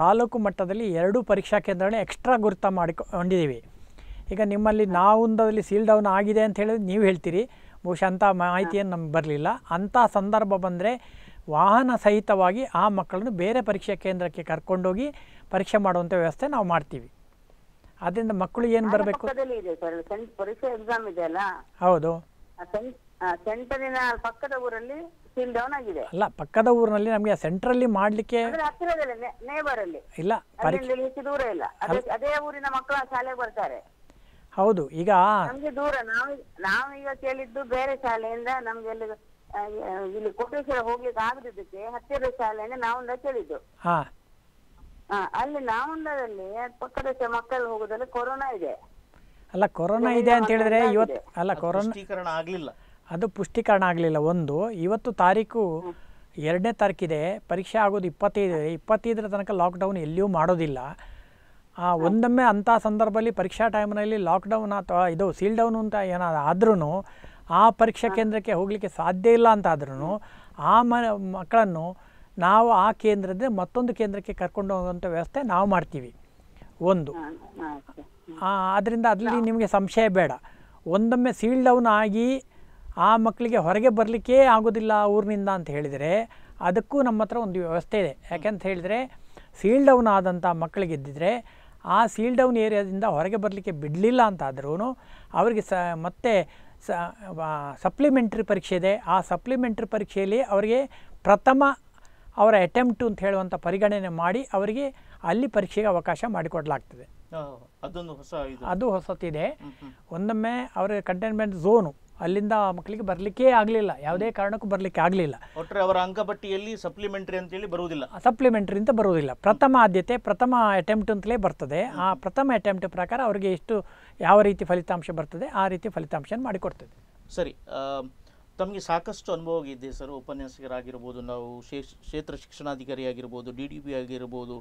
ತಾಲೂಕು ಮಟ್ಟದಲ್ಲಿ ಎರಡು ಪರೀಕ್ಷಾ ಕೇಂದ್ರಗಳನ್ನ ಎಕ್ಸ್ಟ್ರಾ ಗುರುತ ಮಾಡಿಕೊಂಡಿದ್ದೀವಿ ಈಗ ನಿಮ್ಮಲ್ಲಿ ನಾವೊಂದಲ್ಲಿ ಸೀಲ್ ಡೌನ್ ಆಗಿದೆ ಅಂತ ಹೇಳಿದ್ರೆ ನೀವು ಹೇಳ್ತೀರಿ ಬಹುಶಃ ಅಂಥ ಮಾಹಿತಿಯನ್ನು ನಮ್ಗೆ ಬರಲಿಲ್ಲ ಅಂಥ ಸಂದರ್ಭ ಬಂದರೆ ವಾಹನ ಸಹಿತವಾಗಿ ಆ ಮಕ್ಕಳನ್ನು ಬೇರೆ ಪರೀಕ್ಷಾ ಕೇಂದ್ರಕ್ಕೆ ಕರ್ಕೊಂಡೋಗಿ ಪರೀಕ್ಷೆ ಮಾಡುವಂಥ ವ್ಯವಸ್ಥೆ ನಾವು ಮಾಡ್ತೀವಿ ಅದರಿಂದ ಮಕ್ಕಳು ಏನು ಬರಬೇಕು ಪರೀಕ್ಷೆ ಎಕ್ಸಾಮ್ ಇದೆ ಅಲ್ಲ ಹೌದು ಸೆಂಟರಿನ ಪಕ್ಕದ ಊರಲ್ಲಿ ಸೀಲ್ ಡೌನ್ ಆಗಿದೆ ಅಲ್ಲ ಪಕ್ಕದ ಊರಿನಲ್ಲಿ ನಮಗೆ ಸೆಂಟ್ರಲ್ಲಿ ಮಾಡ್ಲಿಕ್ಕೆ ಹತ್ತಿರದಲ್ಲಿ ಅಲ್ಲಿ ಇಲ್ಲ ದೂರ ಇಲ್ಲ ಅದೇ ಊರಿನ ಮಕ್ಕಳು ಶಾಲೆಗೆ ಬರ್ತಾರೆ ಹೌದು ಈಗ ನಮ್ಗೆ ದೂರ ನಾವು ಈಗ ಕೇಳಿದ್ದು ಬೇರೆ ಶಾಲೆಯಿಂದ ನಮ್ಗೆ ಎಲ್ಲಿ ಇಲ್ಲಿ ಕೋಟೇಶ್ವರ ಹೋಗ್ಲಿಕ್ಕೆ ಆಗದಿದ್ದಕ್ಕೆ ಹತ್ತಿರದ ಶಾಲೆಯಿಂದ ನಾವೊಂದ ಕೇಳಿದ್ದು ಹಾ ಆ, ಅಲ್ಲಿ ನಾವೊಂದರಲ್ಲಿ ಪಕ್ಕದ ಮಕ್ಕಳು ಹೋಗುದಲ್ಲಿ ಕೊರೋನಾ ಇದೆ ಅಲ್ಲ ಕೊರೋನಾ ಇದೆ ಅಂತ ಹೇಳಿದ್ರೆ ಇವತ್ತು ಅಲ್ಲ ಕೊರೋನಾ ಆಗ್ಲಿಲ್ಲ ಅದು ಪುಷ್ಟೀಕರಣ ಆಗಲಿಲ್ಲ ಒಂದು ಇವತ್ತು ತಾರೀಕು ಎರಡನೇ ತಾರೀಕಿದೆ ಪರೀಕ್ಷೆ ಆಗೋದು ಇಪ್ಪತ್ತೈದು ಇಪ್ಪತ್ತೈದರ ತನಕ ಲಾಕ್ಡೌನ್ ಎಲ್ಲಿಯೂ ಮಾಡೋದಿಲ್ಲ ಒಂದೊಮ್ಮೆ ಅಂಥ ಸಂದರ್ಭದಲ್ಲಿ ಪರೀಕ್ಷಾ ಟೈಮ್ನಲ್ಲಿ ಲಾಕ್ಡೌನ್ ಅಥವಾ ಇದು ಡೌನ್ ಅಂತ ಏನಾದ್ರು ಆದ್ರೂ ಆ ಪರೀಕ್ಷಾ ಕೇಂದ್ರಕ್ಕೆ ಹೋಗಲಿಕ್ಕೆ ಸಾಧ್ಯ ಇಲ್ಲ ಅಂತ ಆದ್ರೂ ಆ ಮಕ್ಕಳನ್ನು ನಾವು ಆ ಕೇಂದ್ರದ ಮತ್ತೊಂದು ಕೇಂದ್ರಕ್ಕೆ ಕರ್ಕೊಂಡು ಹೋಗುವಂಥ ವ್ಯವಸ್ಥೆ ನಾವು ಮಾಡ್ತೀವಿ ಒಂದು ಆದ್ದರಿಂದ ಅದರಲ್ಲಿ ನಿಮಗೆ ಸಂಶಯ ಬೇಡ ಒಂದೊಮ್ಮೆ ಸೀಲ್ ಡೌನ್ ಆಗಿ ಆ ಮಕ್ಕಳಿಗೆ ಹೊರಗೆ ಬರಲಿಕ್ಕೆ ಆಗೋದಿಲ್ಲ ಊರಿನಿಂದ ಅಂತ ಹೇಳಿದರೆ ಅದಕ್ಕೂ ನಮ್ಮ ಹತ್ರ ಒಂದು ವ್ಯವಸ್ಥೆ ಇದೆ ಯಾಕೆಂತ ಹೇಳಿದರೆ ಸೀಲ್ ಡೌನ್ ಆದಂಥ ಇದ್ದಿದ್ರೆ ಆ ಸೀಲ್ ಡೌನ್ ಏರಿಯಾದಿಂದ ಹೊರಗೆ ಬರಲಿಕ್ಕೆ ಬಿಡಲಿಲ್ಲ ಅಂತಾದ್ರೂ ಅವರಿಗೆ ಸ ಮತ್ತೆ ಸ ಸಪ್ಲಿಮೆಂಟ್ರಿ ಪರೀಕ್ಷೆ ಇದೆ ಆ ಸಪ್ಲಿಮೆಂಟ್ರಿ ಪರೀಕ್ಷೆಯಲ್ಲಿ ಅವರಿಗೆ ಪ್ರಥಮ ಅವರ ಅಟೆಂಪ್ಟು ಅಂತ ಹೇಳುವಂಥ ಪರಿಗಣನೆ ಮಾಡಿ ಅವರಿಗೆ ಅಲ್ಲಿ ಪರೀಕ್ಷೆಗೆ ಅವಕಾಶ ಮಾಡಿಕೊಡಲಾಗ್ತದೆ ಅದೊಂದು ಹೊಸ ಅದು ಹೊಸತಿದೆ ಒಂದೊಮ್ಮೆ ಅವರ ಕಂಟೈನ್ಮೆಂಟ್ ಝೋನು ಅಲ್ಲಿಂದ ಮಕ್ಕಳಿಗೆ ಬರಲಿಕ್ಕೆ ಆಗಲಿಲ್ಲ ಯಾವುದೇ ಕಾರಣಕ್ಕೂ ಬರಲಿಕ್ಕೆ ಆಗಲಿಲ್ಲ ಒಟ್ಟರೆ ಅವರ ಅಂಕಪಟ್ಟಿಯಲ್ಲಿ ಸಪ್ಲಿಮೆಂಟ್ರಿ ಅಂತೇಳಿ ಬರುವುದಿಲ್ಲ ಸಪ್ಲಿಮೆಂಟ್ರಿ ಅಂತ ಬರುವುದಿಲ್ಲ ಪ್ರಥಮ ಆದ್ಯತೆ ಪ್ರಥಮ ಅಟೆಂಪ್ಟ್ ಅಂತಲೇ ಬರ್ತದೆ ಆ ಪ್ರಥಮ ಅಟೆಂಪ್ಟ್ ಪ್ರಕಾರ ಅವರಿಗೆ ಎಷ್ಟು ಯಾವ ರೀತಿ ಫಲಿತಾಂಶ ಬರ್ತದೆ ಆ ರೀತಿ ಫಲಿತಾಂಶನ ಮಾಡಿಕೊಡ್ತದೆ ಸರಿ ತಮಗೆ ಸಾಕಷ್ಟು ಅನುಭವ ಇದೆ ಸರ್ ಉಪನ್ಯಾಸಕರಾಗಿರ್ಬೋದು ನಾವು ಕ್ಷೇತ್ರ ಶಿಕ್ಷಣಾಧಿಕಾರಿ ಆಗಿರ್ಬೋದು ಡಿ ಡಿ ಪಿ ಆಗಿರ್ಬೋದು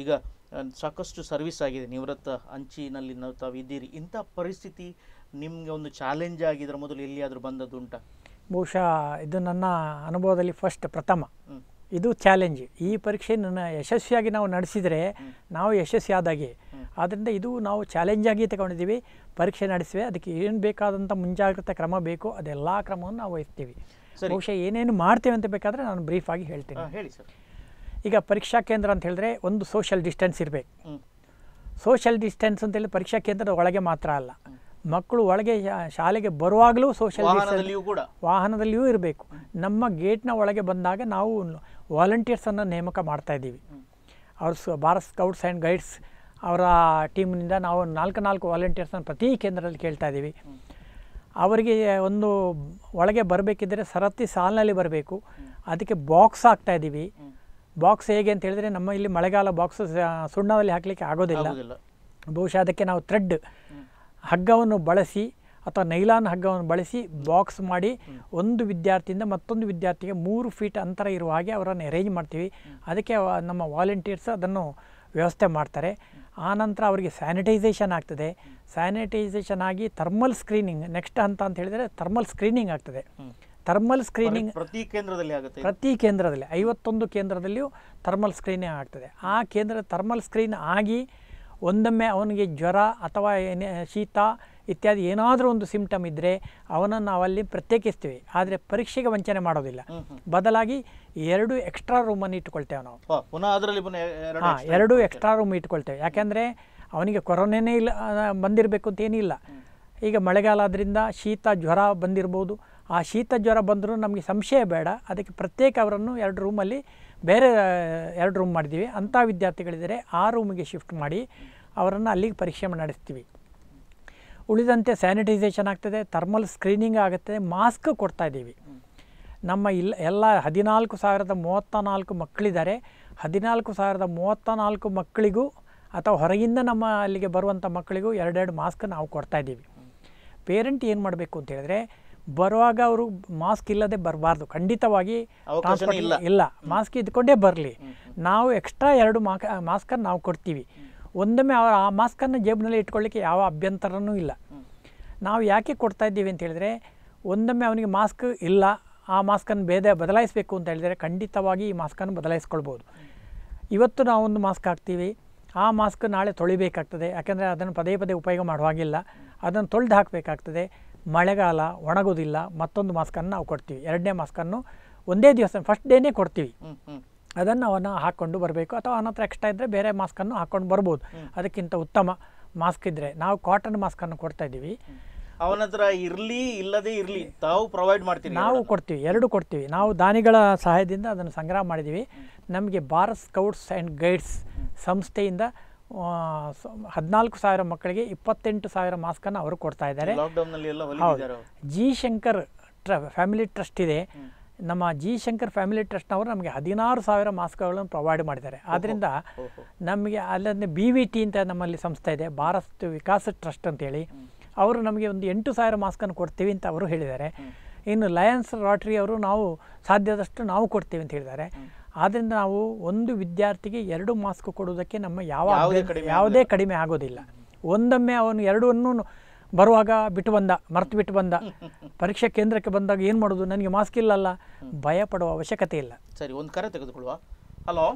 ಈಗ ಸಾಕಷ್ಟು ಸರ್ವಿಸ್ ಆಗಿದೆ ನಿವೃತ್ತ ಅಂಚಿನಲ್ಲಿ ನಾವು ತಾವಿದ್ದೀರಿ ಇಂಥ ಪರಿಸ್ಥಿತಿ ನಿಮಗೆ ಒಂದು ಚಾಲೆಂಜ್ ಆಗಿದ್ರ ಮೊದಲು ಎಲ್ಲಿಯಾದರೂ ಉಂಟ ಬಹುಶಃ ಇದು ನನ್ನ ಅನುಭವದಲ್ಲಿ ಫಸ್ಟ್ ಪ್ರಥಮ ಇದು ಚಾಲೆಂಜ್ ಈ ಪರೀಕ್ಷೆ ನನ್ನ ಯಶಸ್ವಿಯಾಗಿ ನಾವು ನಡೆಸಿದರೆ ನಾವು ಯಶಸ್ವಿ ಆದಾಗೆ ಆದ್ದರಿಂದ ಇದು ನಾವು ಚಾಲೆಂಜ್ ಆಗಿ ತಗೊಂಡಿದ್ದೀವಿ ಪರೀಕ್ಷೆ ನಡೆಸಿವೆ ಅದಕ್ಕೆ ಏನು ಬೇಕಾದಂಥ ಮುಂಜಾಗ್ರತಾ ಕ್ರಮ ಬೇಕು ಅದೆಲ್ಲ ಕ್ರಮವನ್ನು ನಾವು ವಹಿಸ್ತೀವಿ ಬಹುಶಃ ಏನೇನು ಮಾಡ್ತೇವೆ ಅಂತ ಬೇಕಾದರೆ ನಾನು ಬ್ರೀಫ್ ಆಗಿ ಹೇಳ್ತೀನಿ ಹೇಳಿ ಸರ್ ಈಗ ಪರೀಕ್ಷಾ ಕೇಂದ್ರ ಅಂತ ಹೇಳಿದ್ರೆ ಒಂದು ಸೋಷಿಯಲ್ ಡಿಸ್ಟೆನ್ಸ್ ಇರಬೇಕು ಸೋಷಿಯಲ್ ಡಿಸ್ಟೆನ್ಸ್ ಅಂತೇಳಿ ಪರೀಕ್ಷಾ ಕೇಂದ್ರದ ಒಳಗೆ ಮಾತ್ರ ಅಲ್ಲ ಮಕ್ಕಳು ಒಳಗೆ ಶಾಲೆಗೆ ಬರುವಾಗಲೂ ಸೋಷಿಯಲ್ ಡಿಸ್ಟೆನ್ಸ್ ಕೂಡ ವಾಹನದಲ್ಲಿಯೂ ಇರಬೇಕು ನಮ್ಮ ಗೇಟ್ನ ಒಳಗೆ ಬಂದಾಗ ನಾವು ವಾಲಂಟಿಯರ್ಸನ್ನು ನೇಮಕ ಮಾಡ್ತಾ ಇದ್ದೀವಿ ಅವರು ಭಾರತ್ ಸ್ಕೌಟ್ಸ್ ಆ್ಯಂಡ್ ಗೈಡ್ಸ್ ಅವರ ಟೀಮ್ನಿಂದ ನಾವು ನಾಲ್ಕು ನಾಲ್ಕು ವಾಲಂಟಿಯರ್ಸನ್ನು ಪ್ರತಿ ಕೇಂದ್ರದಲ್ಲಿ ಕೇಳ್ತಾ ಇದ್ದೀವಿ ಅವರಿಗೆ ಒಂದು ಒಳಗೆ ಬರಬೇಕಿದ್ದರೆ ಸರತಿ ಸಾಲಿನಲ್ಲಿ ಬರಬೇಕು ಅದಕ್ಕೆ ಬಾಕ್ಸ್ ಹಾಕ್ತಾ ಇದ್ದೀವಿ ಬಾಕ್ಸ್ ಹೇಗೆ ಅಂತ ಹೇಳಿದ್ರೆ ನಮ್ಮ ಇಲ್ಲಿ ಮಳೆಗಾಲ ಬಾಕ್ಸ್ ಸುಣ್ಣದಲ್ಲಿ ಹಾಕಲಿಕ್ಕೆ ಆಗೋದಿಲ್ಲ ಬಹುಶಃ ಅದಕ್ಕೆ ನಾವು ಥ್ರೆಡ್ ಹಗ್ಗವನ್ನು ಬಳಸಿ ಅಥವಾ ನೈಲಾನ್ ಹಗ್ಗವನ್ನು ಬಳಸಿ ಬಾಕ್ಸ್ ಮಾಡಿ ಒಂದು ವಿದ್ಯಾರ್ಥಿಯಿಂದ ಮತ್ತೊಂದು ವಿದ್ಯಾರ್ಥಿಗೆ ಮೂರು ಫೀಟ್ ಅಂತರ ಇರುವ ಹಾಗೆ ಅವರನ್ನು ಅರೇಂಜ್ ಮಾಡ್ತೀವಿ ಅದಕ್ಕೆ ನಮ್ಮ ವಾಲಂಟಿಯರ್ಸ್ ಅದನ್ನು ವ್ಯವಸ್ಥೆ ಮಾಡ್ತಾರೆ ಆನಂತರ ಅವರಿಗೆ ಸ್ಯಾನಿಟೈಸೇಷನ್ ಆಗ್ತದೆ ಸ್ಯಾನಿಟೈಸೇಷನ್ ಆಗಿ ಥರ್ಮಲ್ ಸ್ಕ್ರೀನಿಂಗ್ ನೆಕ್ಸ್ಟ್ ಹಂತ ಅಂತ ಹೇಳಿದರೆ ಥರ್ಮಲ್ ಸ್ಕ್ರೀನಿಂಗ್ ಆಗ್ತದೆ ಥರ್ಮಲ್ ಸ್ಕ್ರೀನಿಂಗ್ ಪ್ರತಿ ಕೇಂದ್ರದಲ್ಲಿ ಆಗುತ್ತೆ ಪ್ರತಿ ಕೇಂದ್ರದಲ್ಲಿ ಐವತ್ತೊಂದು ಕೇಂದ್ರದಲ್ಲಿಯೂ ಥರ್ಮಲ್ ಸ್ಕ್ರೀನಿಂಗ್ ಆಗ್ತದೆ ಆ ಕೇಂದ್ರ ಥರ್ಮಲ್ ಸ್ಕ್ರೀನ್ ಆಗಿ ಒಂದೊಮ್ಮೆ ಅವನಿಗೆ ಜ್ವರ ಅಥವಾ ಏನೇ ಶೀತ ಇತ್ಯಾದಿ ಏನಾದರೂ ಒಂದು ಸಿಂಪ್ಟಮ್ ಇದ್ದರೆ ಅವನನ್ನು ನಾವಲ್ಲಿ ಪ್ರತ್ಯೇಕಿಸ್ತೀವಿ ಆದರೆ ಪರೀಕ್ಷೆಗೆ ವಂಚನೆ ಮಾಡೋದಿಲ್ಲ ಬದಲಾಗಿ ಎರಡು ಎಕ್ಸ್ಟ್ರಾ ರೂಮನ್ನು ಇಟ್ಕೊಳ್ತೇವೆ ನಾವು ಪುನಃ ಅದರಲ್ಲಿ ಹಾಂ ಎರಡು ಎಕ್ಸ್ಟ್ರಾ ರೂಮ್ ಇಟ್ಕೊಳ್ತೇವೆ ಯಾಕೆಂದರೆ ಅವನಿಗೆ ಕೊರೋನೇ ಇಲ್ಲ ಬಂದಿರಬೇಕು ಅಂತ ಏನಿಲ್ಲ ಈಗ ಮಳೆಗಾಲ ಆದ್ದರಿಂದ ಶೀತ ಜ್ವರ ಬಂದಿರ್ಬೋದು ಆ ಶೀತ ಜ್ವರ ಬಂದರೂ ನಮಗೆ ಸಂಶಯ ಬೇಡ ಅದಕ್ಕೆ ಪ್ರತ್ಯೇಕ ಅವರನ್ನು ಎರಡು ರೂಮಲ್ಲಿ ಬೇರೆ ಎರಡು ರೂಮ್ ಮಾಡಿದ್ದೀವಿ ಅಂಥ ವಿದ್ಯಾರ್ಥಿಗಳಿದ್ದರೆ ಆ ರೂಮಿಗೆ ಶಿಫ್ಟ್ ಮಾಡಿ ಅವರನ್ನು ಅಲ್ಲಿಗೆ ಪರೀಕ್ಷೆ ನಡೆಸ್ತೀವಿ ಉಳಿದಂತೆ ಸ್ಯಾನಿಟೈಸೇಷನ್ ಆಗ್ತದೆ ಥರ್ಮಲ್ ಸ್ಕ್ರೀನಿಂಗ್ ಆಗುತ್ತದೆ ಮಾಸ್ಕ್ ಕೊಡ್ತಾಯಿದ್ದೀವಿ ನಮ್ಮ ಇಲ್ಲ ಎಲ್ಲ ಹದಿನಾಲ್ಕು ಸಾವಿರದ ಮೂವತ್ತ ನಾಲ್ಕು ಮಕ್ಕಳಿದ್ದಾರೆ ಹದಿನಾಲ್ಕು ಸಾವಿರದ ಮೂವತ್ತ ನಾಲ್ಕು ಮಕ್ಕಳಿಗೂ ಅಥವಾ ಹೊರಗಿಂದ ನಮ್ಮ ಅಲ್ಲಿಗೆ ಬರುವಂಥ ಮಕ್ಕಳಿಗೂ ಎರಡೆರಡು ಮಾಸ್ಕ್ ನಾವು ಕೊಡ್ತಾಯಿದ್ದೀವಿ ಪೇರೆಂಟ್ ಏನು ಮಾಡಬೇಕು ಅಂತ ಹೇಳಿದ್ರೆ ಬರುವಾಗ ಅವರು ಮಾಸ್ಕ್ ಇಲ್ಲದೆ ಬರಬಾರ್ದು ಖಂಡಿತವಾಗಿ ಟ್ರಾನ್ಸ್ಪೋರ್ಟ್ ಇಲ್ಲ ಮಾಸ್ಕ್ ಇದ್ಕೊಂಡೇ ಬರಲಿ ನಾವು ಎಕ್ಸ್ಟ್ರಾ ಎರಡು ಮಾಕ್ ಮಾಸ್ಕನ್ನು ನಾವು ಕೊಡ್ತೀವಿ ಒಂದೊಮ್ಮೆ ಅವರು ಆ ಮಾಸ್ಕನ್ನು ಜೇಬಿನಲ್ಲಿ ಇಟ್ಕೊಳ್ಳಿಕ್ಕೆ ಯಾವ ಅಭ್ಯಂತರನೂ ಇಲ್ಲ ನಾವು ಯಾಕೆ ಕೊಡ್ತಾ ಇದ್ದೀವಿ ಅಂತ ಹೇಳಿದರೆ ಒಂದೊಮ್ಮೆ ಅವನಿಗೆ ಮಾಸ್ಕ್ ಇಲ್ಲ ಆ ಮಾಸ್ಕನ್ನು ಭೇದ ಬದಲಾಯಿಸಬೇಕು ಅಂತ ಹೇಳಿದರೆ ಖಂಡಿತವಾಗಿ ಈ ಮಾಸ್ಕನ್ನು ಬದಲಾಯಿಸ್ಕೊಳ್ಬೋದು ಇವತ್ತು ನಾವೊಂದು ಮಾಸ್ಕ್ ಹಾಕ್ತೀವಿ ಆ ಮಾಸ್ಕ್ ನಾಳೆ ತೊಳಿಬೇಕಾಗ್ತದೆ ಯಾಕೆಂದರೆ ಅದನ್ನು ಪದೇ ಪದೇ ಉಪಯೋಗ ಮಾಡುವಾಗಿಲ್ಲ ಅದನ್ನು ತೊಳೆದು ಹಾಕಬೇಕಾಗ್ತದೆ ಮಳೆಗಾಲ ಒಣಗೋದಿಲ್ಲ ಮತ್ತೊಂದು ಮಾಸ್ಕನ್ನು ನಾವು ಕೊಡ್ತೀವಿ ಎರಡನೇ ಮಾಸ್ಕನ್ನು ಒಂದೇ ದಿವಸ ಫಸ್ಟ್ ಡೇನೇ ಕೊಡ್ತೀವಿ ಅದನ್ನು ಅವನ್ನು ಹಾಕ್ಕೊಂಡು ಬರಬೇಕು ಅಥವಾ ಅವನ ಹತ್ರ ಎಕ್ಸ್ಟ್ರಾ ಇದ್ದರೆ ಬೇರೆ ಮಾಸ್ಕನ್ನು ಹಾಕ್ಕೊಂಡು ಬರ್ಬೋದು ಅದಕ್ಕಿಂತ ಉತ್ತಮ ಮಾಸ್ಕ್ ಇದ್ದರೆ ನಾವು ಕಾಟನ್ ಮಾಸ್ಕನ್ನು ಕೊಡ್ತಾ ಇದ್ದೀವಿ ಅವನ ಹತ್ರ ಇರಲಿ ಇಲ್ಲದೇ ಇರಲಿ ತಾವು ಪ್ರೊವೈಡ್ ಮಾಡ್ತೀವಿ ನಾವು ಕೊಡ್ತೀವಿ ಎರಡು ಕೊಡ್ತೀವಿ ನಾವು ದಾನಿಗಳ ಸಹಾಯದಿಂದ ಅದನ್ನು ಸಂಗ್ರಹ ಮಾಡಿದ್ದೀವಿ ನಮಗೆ ಭಾರತ್ ಸ್ಕೌಟ್ಸ್ ಆ್ಯಂಡ್ ಗೈಡ್ಸ್ ಸಂಸ್ಥೆಯಿಂದ ಹದಿನಾಲ್ಕು ಸಾವಿರ ಮಕ್ಕಳಿಗೆ ಇಪ್ಪತ್ತೆಂಟು ಸಾವಿರ ಮಾಸ್ಕನ್ನು ಅವರು ಕೊಡ್ತಾ ಇದ್ದಾರೆ ಜಿ ಶಂಕರ್ ಟ್ರ ಫ್ಯಾಮಿಲಿ ಟ್ರಸ್ಟ್ ಇದೆ ನಮ್ಮ ಜಿ ಶಂಕರ್ ಫ್ಯಾಮಿಲಿ ಟ್ರಸ್ಟ್ನವರು ನಮಗೆ ಹದಿನಾರು ಸಾವಿರ ಮಾಸ್ಕ್ಗಳನ್ನು ಪ್ರೊವೈಡ್ ಮಾಡಿದ್ದಾರೆ ಆದ್ದರಿಂದ ನಮಗೆ ಅಲ್ಲದೆ ಬಿ ವಿ ಟಿ ಅಂತ ನಮ್ಮಲ್ಲಿ ಸಂಸ್ಥೆ ಇದೆ ಭಾರತ್ ವಿಕಾಸ ಟ್ರಸ್ಟ್ ಅಂತೇಳಿ ಅವರು ನಮಗೆ ಒಂದು ಎಂಟು ಸಾವಿರ ಮಾಸ್ಕನ್ನು ಕೊಡ್ತೀವಿ ಅಂತ ಅವರು ಹೇಳಿದ್ದಾರೆ ಇನ್ನು ಲಯನ್ಸ್ ರಾಟ್ರಿ ಅವರು ನಾವು ಸಾಧ್ಯದಷ್ಟು ನಾವು ಕೊಡ್ತೀವಿ ಅಂತ ಹೇಳಿದ್ದಾರೆ ಆದ್ದರಿಂದ ನಾವು ಒಂದು ವಿದ್ಯಾರ್ಥಿಗೆ ಎರಡು ಮಾಸ್ಕ್ ಕೊಡುವುದಕ್ಕೆ ನಮ್ಮ ಯಾವ ಯಾವುದೇ ಕಡಿಮೆ ಆಗೋದಿಲ್ಲ ಒಂದೊಮ್ಮೆ ಅವನು ಎರಡನ್ನೂ ಬರುವಾಗ ಬಿಟ್ಟು ಬಂದ ಮರ್ತು ಬಿಟ್ಟು ಬಂದ ಪರೀಕ್ಷಾ ಕೇಂದ್ರಕ್ಕೆ ಬಂದಾಗ ಏನು ಮಾಡೋದು ನನಗೆ ಮಾಸ್ಕ್ ಇಲ್ಲಲ್ಲ ಭಯ ಪಡುವ ಅವಶ್ಯಕತೆ ಇಲ್ಲ ಸರಿ ಒಂದು ಕರೆ ತೆಗೆದುಕೊಳ್ಳುವ ಹಲೋ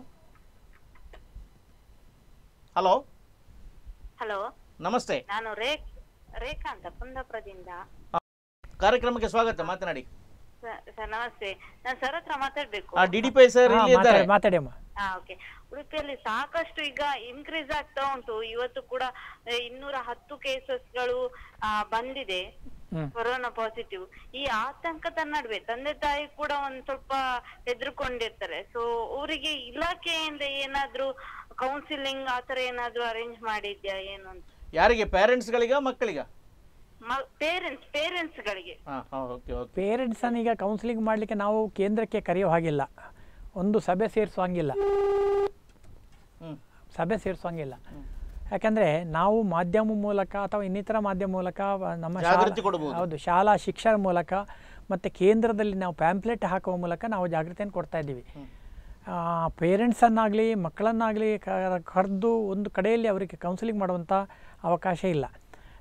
ಹಲೋ ಹಲೋ ನಮಸ್ತೆ ನಾನು ರೇಖಾ ಅಂತ ಕುಂದಾಪುರದಿಂದ ಕಾರ್ಯಕ್ರಮಕ್ಕೆ ಸ್ವಾಗತ ಮಾತನಾಡಿ ನಮಸ್ತೆ ಮಾತಾಡ್ಬೇಕು ಉಡುಪಿಯಲ್ಲಿ ಸಾಕಷ್ಟು ಈಗ ಇನ್ಕ್ರೀಸ್ ಆಗ್ತಾ ಉಂಟು ಇವತ್ತು ಕೂಡ ಇನ್ನೂರ ಹತ್ತು ಗಳು ಬಂದಿದೆ ಕೊರೋನಾ ಪಾಸಿಟಿವ್ ಈ ಆತಂಕದ ನಡುವೆ ತಂದೆ ತಾಯಿ ಕೂಡ ಒಂದ್ ಸ್ವಲ್ಪ ಹೆದರ್ಕೊಂಡಿರ್ತಾರೆ ಸೊ ಅವರಿಗೆ ಇಲಾಖೆಯಿಂದ ಏನಾದ್ರೂ ಕೌನ್ಸಿಲಿಂಗ್ ಆತರ ಏನಾದ್ರೂ ಅರೇಂಜ್ ಮಾಡಿದ್ಯಾ ಏನು ಯಾರಿಗೆ ಪೇರೆಂಟ್ಸ್ ಗಳಿಗ ಮಕ್ಕಳಿಗ ಪೇರೆಂಟ್ಸ್ ಈಗ ಕೌನ್ಸಿಲಿಂಗ್ ಮಾಡಲಿಕ್ಕೆ ನಾವು ಕೇಂದ್ರಕ್ಕೆ ಕರೆಯೋ ಹಾಗಿಲ್ಲ ಒಂದು ಸಭೆ ಸೇರಿಸುವಂಗಿಲ್ಲ ಸಭೆ ಸೇರಿಸುವಂಗಿಲ್ಲ ಯಾಕಂದ್ರೆ ನಾವು ಮಾಧ್ಯಮ ಮೂಲಕ ಅಥವಾ ಇನ್ನಿತರ ಮಾಧ್ಯಮ ಮೂಲಕ ನಮ್ಮ ಹೌದು ಶಾಲಾ ಶಿಕ್ಷಣ ಮೂಲಕ ಮತ್ತು ಕೇಂದ್ರದಲ್ಲಿ ನಾವು ಪ್ಯಾಂಪ್ಲೆಟ್ ಹಾಕುವ ಮೂಲಕ ನಾವು ಜಾಗೃತಿಯನ್ನು ಕೊಡ್ತಾ ಇದ್ದೀವಿ ಪೇರೆಂಟ್ಸನ್ನಾಗಲಿ ಮಕ್ಕಳನ್ನಾಗಲಿ ಕರೆದು ಒಂದು ಕಡೆಯಲ್ಲಿ ಅವರಿಗೆ ಕೌನ್ಸಿಲಿಂಗ್ ಮಾಡುವಂಥ ಅವಕಾಶ ಇಲ್ಲ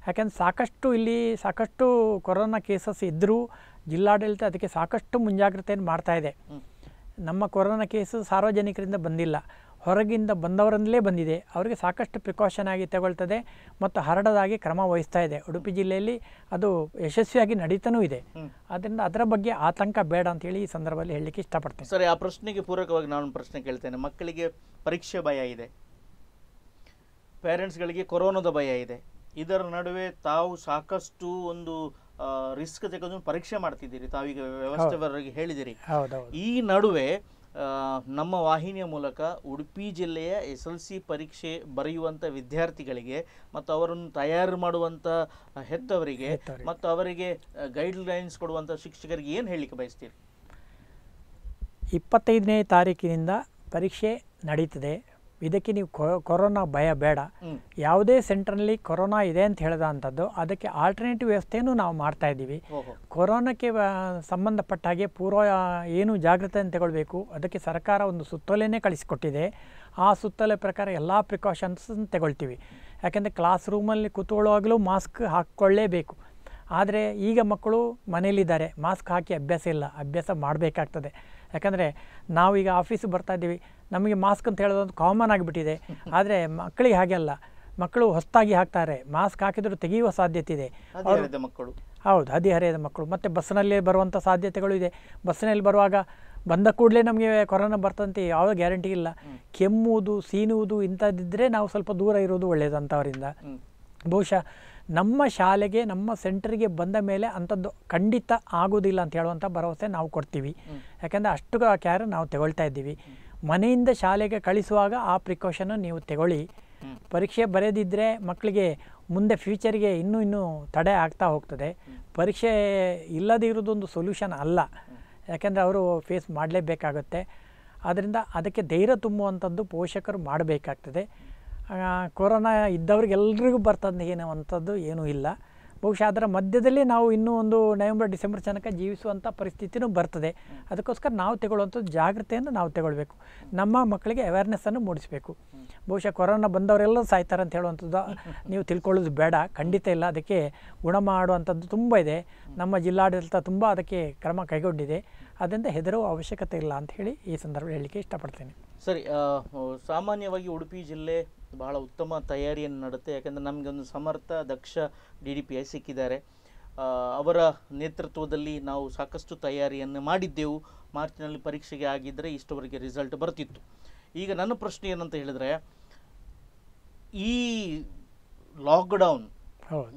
ಯಾಕೆಂದ್ರೆ ಸಾಕಷ್ಟು ಇಲ್ಲಿ ಸಾಕಷ್ಟು ಕೊರೋನಾ ಕೇಸಸ್ ಇದ್ದರೂ ಜಿಲ್ಲಾಡಳಿತ ಅದಕ್ಕೆ ಸಾಕಷ್ಟು ಮುಂಜಾಗ್ರತೆಯನ್ನು ಮಾಡ್ತಾ ಇದೆ ನಮ್ಮ ಕೊರೋನಾ ಕೇಸು ಸಾರ್ವಜನಿಕರಿಂದ ಬಂದಿಲ್ಲ ಹೊರಗಿಂದ ಬಂದವರಿಂದಲೇ ಬಂದಿದೆ ಅವರಿಗೆ ಸಾಕಷ್ಟು ಪ್ರಿಕಾಷನ್ ಆಗಿ ತಗೊಳ್ತದೆ ಮತ್ತು ಹರಡದಾಗಿ ಕ್ರಮ ವಹಿಸ್ತಾ ಇದೆ ಉಡುಪಿ ಜಿಲ್ಲೆಯಲ್ಲಿ ಅದು ಯಶಸ್ವಿಯಾಗಿ ನಡೀತಾನೂ ಇದೆ ಅದರಿಂದ ಅದರ ಬಗ್ಗೆ ಆತಂಕ ಬೇಡ ಅಂತೇಳಿ ಈ ಸಂದರ್ಭದಲ್ಲಿ ಹೇಳಲಿಕ್ಕೆ ಇಷ್ಟಪಡ್ತೇನೆ ಸರಿ ಆ ಪ್ರಶ್ನೆಗೆ ಪೂರಕವಾಗಿ ನಾನು ಪ್ರಶ್ನೆ ಕೇಳ್ತೇನೆ ಮಕ್ಕಳಿಗೆ ಪರೀಕ್ಷೆ ಭಯ ಇದೆ ಪೇರೆಂಟ್ಸ್ಗಳಿಗೆ ಕೊರೋನಾದ ಭಯ ಇದೆ ಇದರ ನಡುವೆ ತಾವು ಸಾಕಷ್ಟು ಒಂದು ರಿಸ್ಕ್ ತೆಗೆದು ಪರೀಕ್ಷೆ ಮಾಡ್ತಿದ್ದೀರಿ ತಾವೀಗ ವ್ಯವಸ್ಥೆವರಿಗೆ ಹೇಳಿದಿರಿ ಈ ನಡುವೆ ನಮ್ಮ ವಾಹಿನಿಯ ಮೂಲಕ ಉಡುಪಿ ಜಿಲ್ಲೆಯ ಎಸ್ ಎಲ್ ಸಿ ಪರೀಕ್ಷೆ ಬರೆಯುವಂಥ ವಿದ್ಯಾರ್ಥಿಗಳಿಗೆ ಮತ್ತು ಅವರನ್ನು ತಯಾರು ಮಾಡುವಂಥ ಹೆತ್ತವರಿಗೆ ಮತ್ತು ಅವರಿಗೆ ಗೈಡ್ ಲೈನ್ಸ್ ಕೊಡುವಂಥ ಶಿಕ್ಷಕರಿಗೆ ಏನು ಹೇಳಲಿಕ್ಕೆ ಬಯಸ್ತೀರಿ ಇಪ್ಪತ್ತೈದನೇ ತಾರೀಕಿನಿಂದ ಪರೀಕ್ಷೆ ನಡೀತದೆ ಇದಕ್ಕೆ ನೀವು ಕೊರೋನಾ ಭಯ ಬೇಡ ಯಾವುದೇ ಸೆಂಟ್ರಲ್ಲಿ ಕೊರೋನಾ ಇದೆ ಅಂತ ಹೇಳಿದ ಅಂಥದ್ದು ಅದಕ್ಕೆ ಆಲ್ಟರ್ನೇಟಿವ್ ವ್ಯವಸ್ಥೆಯನ್ನು ನಾವು ಮಾಡ್ತಾ ಇದ್ದೀವಿ ಕೊರೋನಾಕ್ಕೆ ಸಂಬಂಧಪಟ್ಟ ಹಾಗೆ ಪೂರ್ವ ಏನು ಜಾಗ್ರತೆಯನ್ನು ತಗೊಳ್ಬೇಕು ಅದಕ್ಕೆ ಸರ್ಕಾರ ಒಂದು ಸುತ್ತೋಲೆನೇ ಕಳಿಸಿಕೊಟ್ಟಿದೆ ಆ ಸುತ್ತೋಲೆ ಪ್ರಕಾರ ಎಲ್ಲ ಪ್ರಿಕಾಷನ್ಸನ್ನು ತಗೊಳ್ತೀವಿ ಯಾಕೆಂದರೆ ಕ್ಲಾಸ್ ರೂಮಲ್ಲಿ ಕೂತ್ಕೊಳ್ಳುವಾಗಲೂ ಮಾಸ್ಕ್ ಹಾಕ್ಕೊಳ್ಳೇಬೇಕು ಆದರೆ ಈಗ ಮಕ್ಕಳು ಮನೇಲಿದ್ದಾರೆ ಮಾಸ್ಕ್ ಹಾಕಿ ಅಭ್ಯಾಸ ಇಲ್ಲ ಅಭ್ಯಾಸ ಮಾಡಬೇಕಾಗ್ತದೆ ಯಾಕಂದರೆ ನಾವೀಗ ಆಫೀಸಿಗೆ ಬರ್ತಾ ಇದ್ದೀವಿ ನಮಗೆ ಮಾಸ್ಕ್ ಅಂತ ಹೇಳೋದೊಂದು ಕಾಮನ್ ಆಗಿಬಿಟ್ಟಿದೆ ಆದರೆ ಮಕ್ಕಳಿಗೆ ಹಾಗೆ ಅಲ್ಲ ಮಕ್ಕಳು ಹೊಸ್ತಾಗಿ ಹಾಕ್ತಾರೆ ಮಾಸ್ಕ್ ಹಾಕಿದರೂ ತೆಗೆಯುವ ಸಾಧ್ಯತೆ ಇದೆ ಮಕ್ಕಳು ಹೌದು ಹದಿಹರೆಯದ ಮಕ್ಕಳು ಮತ್ತು ಬಸ್ನಲ್ಲೇ ಬರುವಂಥ ಸಾಧ್ಯತೆಗಳು ಇದೆ ಬಸ್ನಲ್ಲಿ ಬರುವಾಗ ಬಂದ ಕೂಡಲೇ ನಮಗೆ ಕೊರೋನಾ ಬರ್ತಂತೆ ಯಾವ ಗ್ಯಾರಂಟಿ ಇಲ್ಲ ಕೆಮ್ಮುವುದು ಸೀನುವುದು ಇಂಥದ್ದಿದ್ದರೆ ನಾವು ಸ್ವಲ್ಪ ದೂರ ಇರೋದು ಒಳ್ಳೆಯದಂಥವರಿಂದ ಬಹುಶಃ ನಮ್ಮ ಶಾಲೆಗೆ ನಮ್ಮ ಸೆಂಟರ್ಗೆ ಬಂದ ಮೇಲೆ ಅಂಥದ್ದು ಖಂಡಿತ ಆಗೋದಿಲ್ಲ ಅಂತ ಹೇಳುವಂಥ ಭರವಸೆ ನಾವು ಕೊಡ್ತೀವಿ ಯಾಕೆಂದರೆ ಅಷ್ಟು ಕ್ಯಾರ್ ನಾವು ತಗೊಳ್ತಾ ಇದ್ದೀವಿ ಮನೆಯಿಂದ ಶಾಲೆಗೆ ಕಳಿಸುವಾಗ ಆ ಪ್ರಿಕಾಷನ್ನು ನೀವು ತಗೊಳ್ಳಿ ಪರೀಕ್ಷೆ ಬರೆಯದಿದ್ದರೆ ಮಕ್ಕಳಿಗೆ ಮುಂದೆ ಫ್ಯೂಚರ್ಗೆ ಇನ್ನೂ ಇನ್ನೂ ತಡೆ ಆಗ್ತಾ ಹೋಗ್ತದೆ ಪರೀಕ್ಷೆ ಇಲ್ಲದಿರೋದೊಂದು ಸೊಲ್ಯೂಷನ್ ಅಲ್ಲ ಯಾಕೆಂದರೆ ಅವರು ಫೇಸ್ ಮಾಡಲೇಬೇಕಾಗುತ್ತೆ ಆದ್ದರಿಂದ ಅದಕ್ಕೆ ಧೈರ್ಯ ತುಂಬುವಂಥದ್ದು ಪೋಷಕರು ಮಾಡಬೇಕಾಗ್ತದೆ ಕೊರೋನಾ ಇದ್ದವ್ರಿಗೆಲ್ಲರಿಗೂ ಬರ್ತದ ಬರ್ತದೆ ಏನೋ ಅಂಥದ್ದು ಏನೂ ಇಲ್ಲ ಬಹುಶಃ ಅದರ ಮಧ್ಯದಲ್ಲಿ ನಾವು ಇನ್ನೂ ಒಂದು ನವೆಂಬರ್ ಡಿಸೆಂಬರ್ ತನಕ ಜೀವಿಸುವಂಥ ಪರಿಸ್ಥಿತಿನೂ ಬರ್ತದೆ ಅದಕ್ಕೋಸ್ಕರ ನಾವು ತಗೊಳ್ಳುವಂಥದ್ದು ಜಾಗ್ರತೆಯನ್ನು ನಾವು ತಗೊಳ್ಬೇಕು ನಮ್ಮ ಮಕ್ಕಳಿಗೆ ಅವೇರ್ನೆಸ್ಸನ್ನು ಮೂಡಿಸಬೇಕು ಬಹುಶಃ ಕೊರೋನಾ ಬಂದವರೆಲ್ಲ ಸಾಯ್ತಾರೆ ಅಂತ ಹೇಳುವಂಥದ್ದು ನೀವು ತಿಳ್ಕೊಳ್ಳೋದು ಬೇಡ ಖಂಡಿತ ಇಲ್ಲ ಅದಕ್ಕೆ ಗುಣ ಮಾಡುವಂಥದ್ದು ತುಂಬ ಇದೆ ನಮ್ಮ ಜಿಲ್ಲಾಡಳಿತ ತುಂಬ ಅದಕ್ಕೆ ಕ್ರಮ ಕೈಗೊಂಡಿದೆ ಅದರಿಂದ ಹೆದರುವ ಅವಶ್ಯಕತೆ ಇಲ್ಲ ಅಂತ ಹೇಳಿ ಈ ಸಂದರ್ಭ ಹೇಳಲಿಕ್ಕೆ ಇಷ್ಟಪಡ್ತೇನೆ ಸರಿ ಸಾಮಾನ್ಯವಾಗಿ ಉಡುಪಿ ಜಿಲ್ಲೆ ಬಹಳ ಉತ್ತಮ ತಯಾರಿಯನ್ನು ನಡುತ್ತೆ ಯಾಕೆಂದರೆ ಒಂದು ಸಮರ್ಥ ದಕ್ಷ ಡಿ ಡಿ ಪಿ ಐ ಸಿಕ್ಕಿದ್ದಾರೆ ಅವರ ನೇತೃತ್ವದಲ್ಲಿ ನಾವು ಸಾಕಷ್ಟು ತಯಾರಿಯನ್ನು ಮಾಡಿದ್ದೆವು ಮಾರ್ಚ್ನಲ್ಲಿ ಪರೀಕ್ಷೆಗೆ ಆಗಿದ್ದರೆ ಇಷ್ಟವರೆಗೆ ರಿಸಲ್ಟ್ ಬರ್ತಿತ್ತು ಈಗ ನನ್ನ ಪ್ರಶ್ನೆ ಏನಂತ ಹೇಳಿದರೆ ಈ ಲಾಕ್ಡೌನ್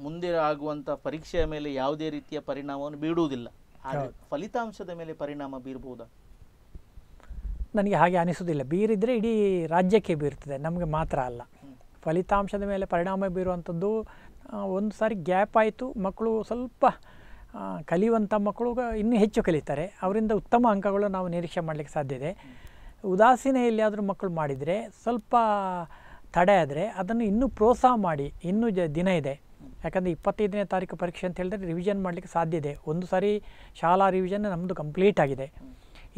ಮುಂದೆ ಆಗುವಂಥ ಪರೀಕ್ಷೆಯ ಮೇಲೆ ಯಾವುದೇ ರೀತಿಯ ಪರಿಣಾಮವನ್ನು ಬೀಡುವುದಿಲ್ಲ ಫಲಿತಾಂಶದ ಮೇಲೆ ಪರಿಣಾಮ ಬೀರಬಹುದಾ ನನಗೆ ಹಾಗೆ ಅನಿಸೋದಿಲ್ಲ ಬೀರಿದರೆ ಇಡೀ ರಾಜ್ಯಕ್ಕೆ ಬೀರ್ತದೆ ನಮಗೆ ಮಾತ್ರ ಅಲ್ಲ ಫಲಿತಾಂಶದ ಮೇಲೆ ಪರಿಣಾಮ ಬೀರುವಂಥದ್ದು ಒಂದು ಸಾರಿ ಗ್ಯಾಪ್ ಆಯಿತು ಮಕ್ಕಳು ಸ್ವಲ್ಪ ಕಲಿಯುವಂಥ ಮಕ್ಕಳು ಇನ್ನೂ ಹೆಚ್ಚು ಕಲಿತಾರೆ ಅವರಿಂದ ಉತ್ತಮ ಅಂಕಗಳು ನಾವು ನಿರೀಕ್ಷೆ ಮಾಡಲಿಕ್ಕೆ ಸಾಧ್ಯ ಇದೆ ಉದಾಸೀನ ಎಲ್ಲಿಯಾದರೂ ಮಕ್ಕಳು ಮಾಡಿದರೆ ಸ್ವಲ್ಪ ತಡೆ ಆದರೆ ಅದನ್ನು ಇನ್ನೂ ಪ್ರೋತ್ಸಾಹ ಮಾಡಿ ಇನ್ನೂ ಜ ದಿನ ಇದೆ ಯಾಕಂದರೆ ಇಪ್ಪತ್ತೈದನೇ ತಾರೀಕು ಪರೀಕ್ಷೆ ಅಂತ ಹೇಳಿದ್ರೆ ರಿವಿಷನ್ ಮಾಡಲಿಕ್ಕೆ ಸಾಧ್ಯ ಇದೆ ಒಂದು ಸಾರಿ ಶಾಲಾ ರಿವಿಷನ್ ನಮ್ಮದು ಕಂಪ್ಲೀಟ್ ಆಗಿದೆ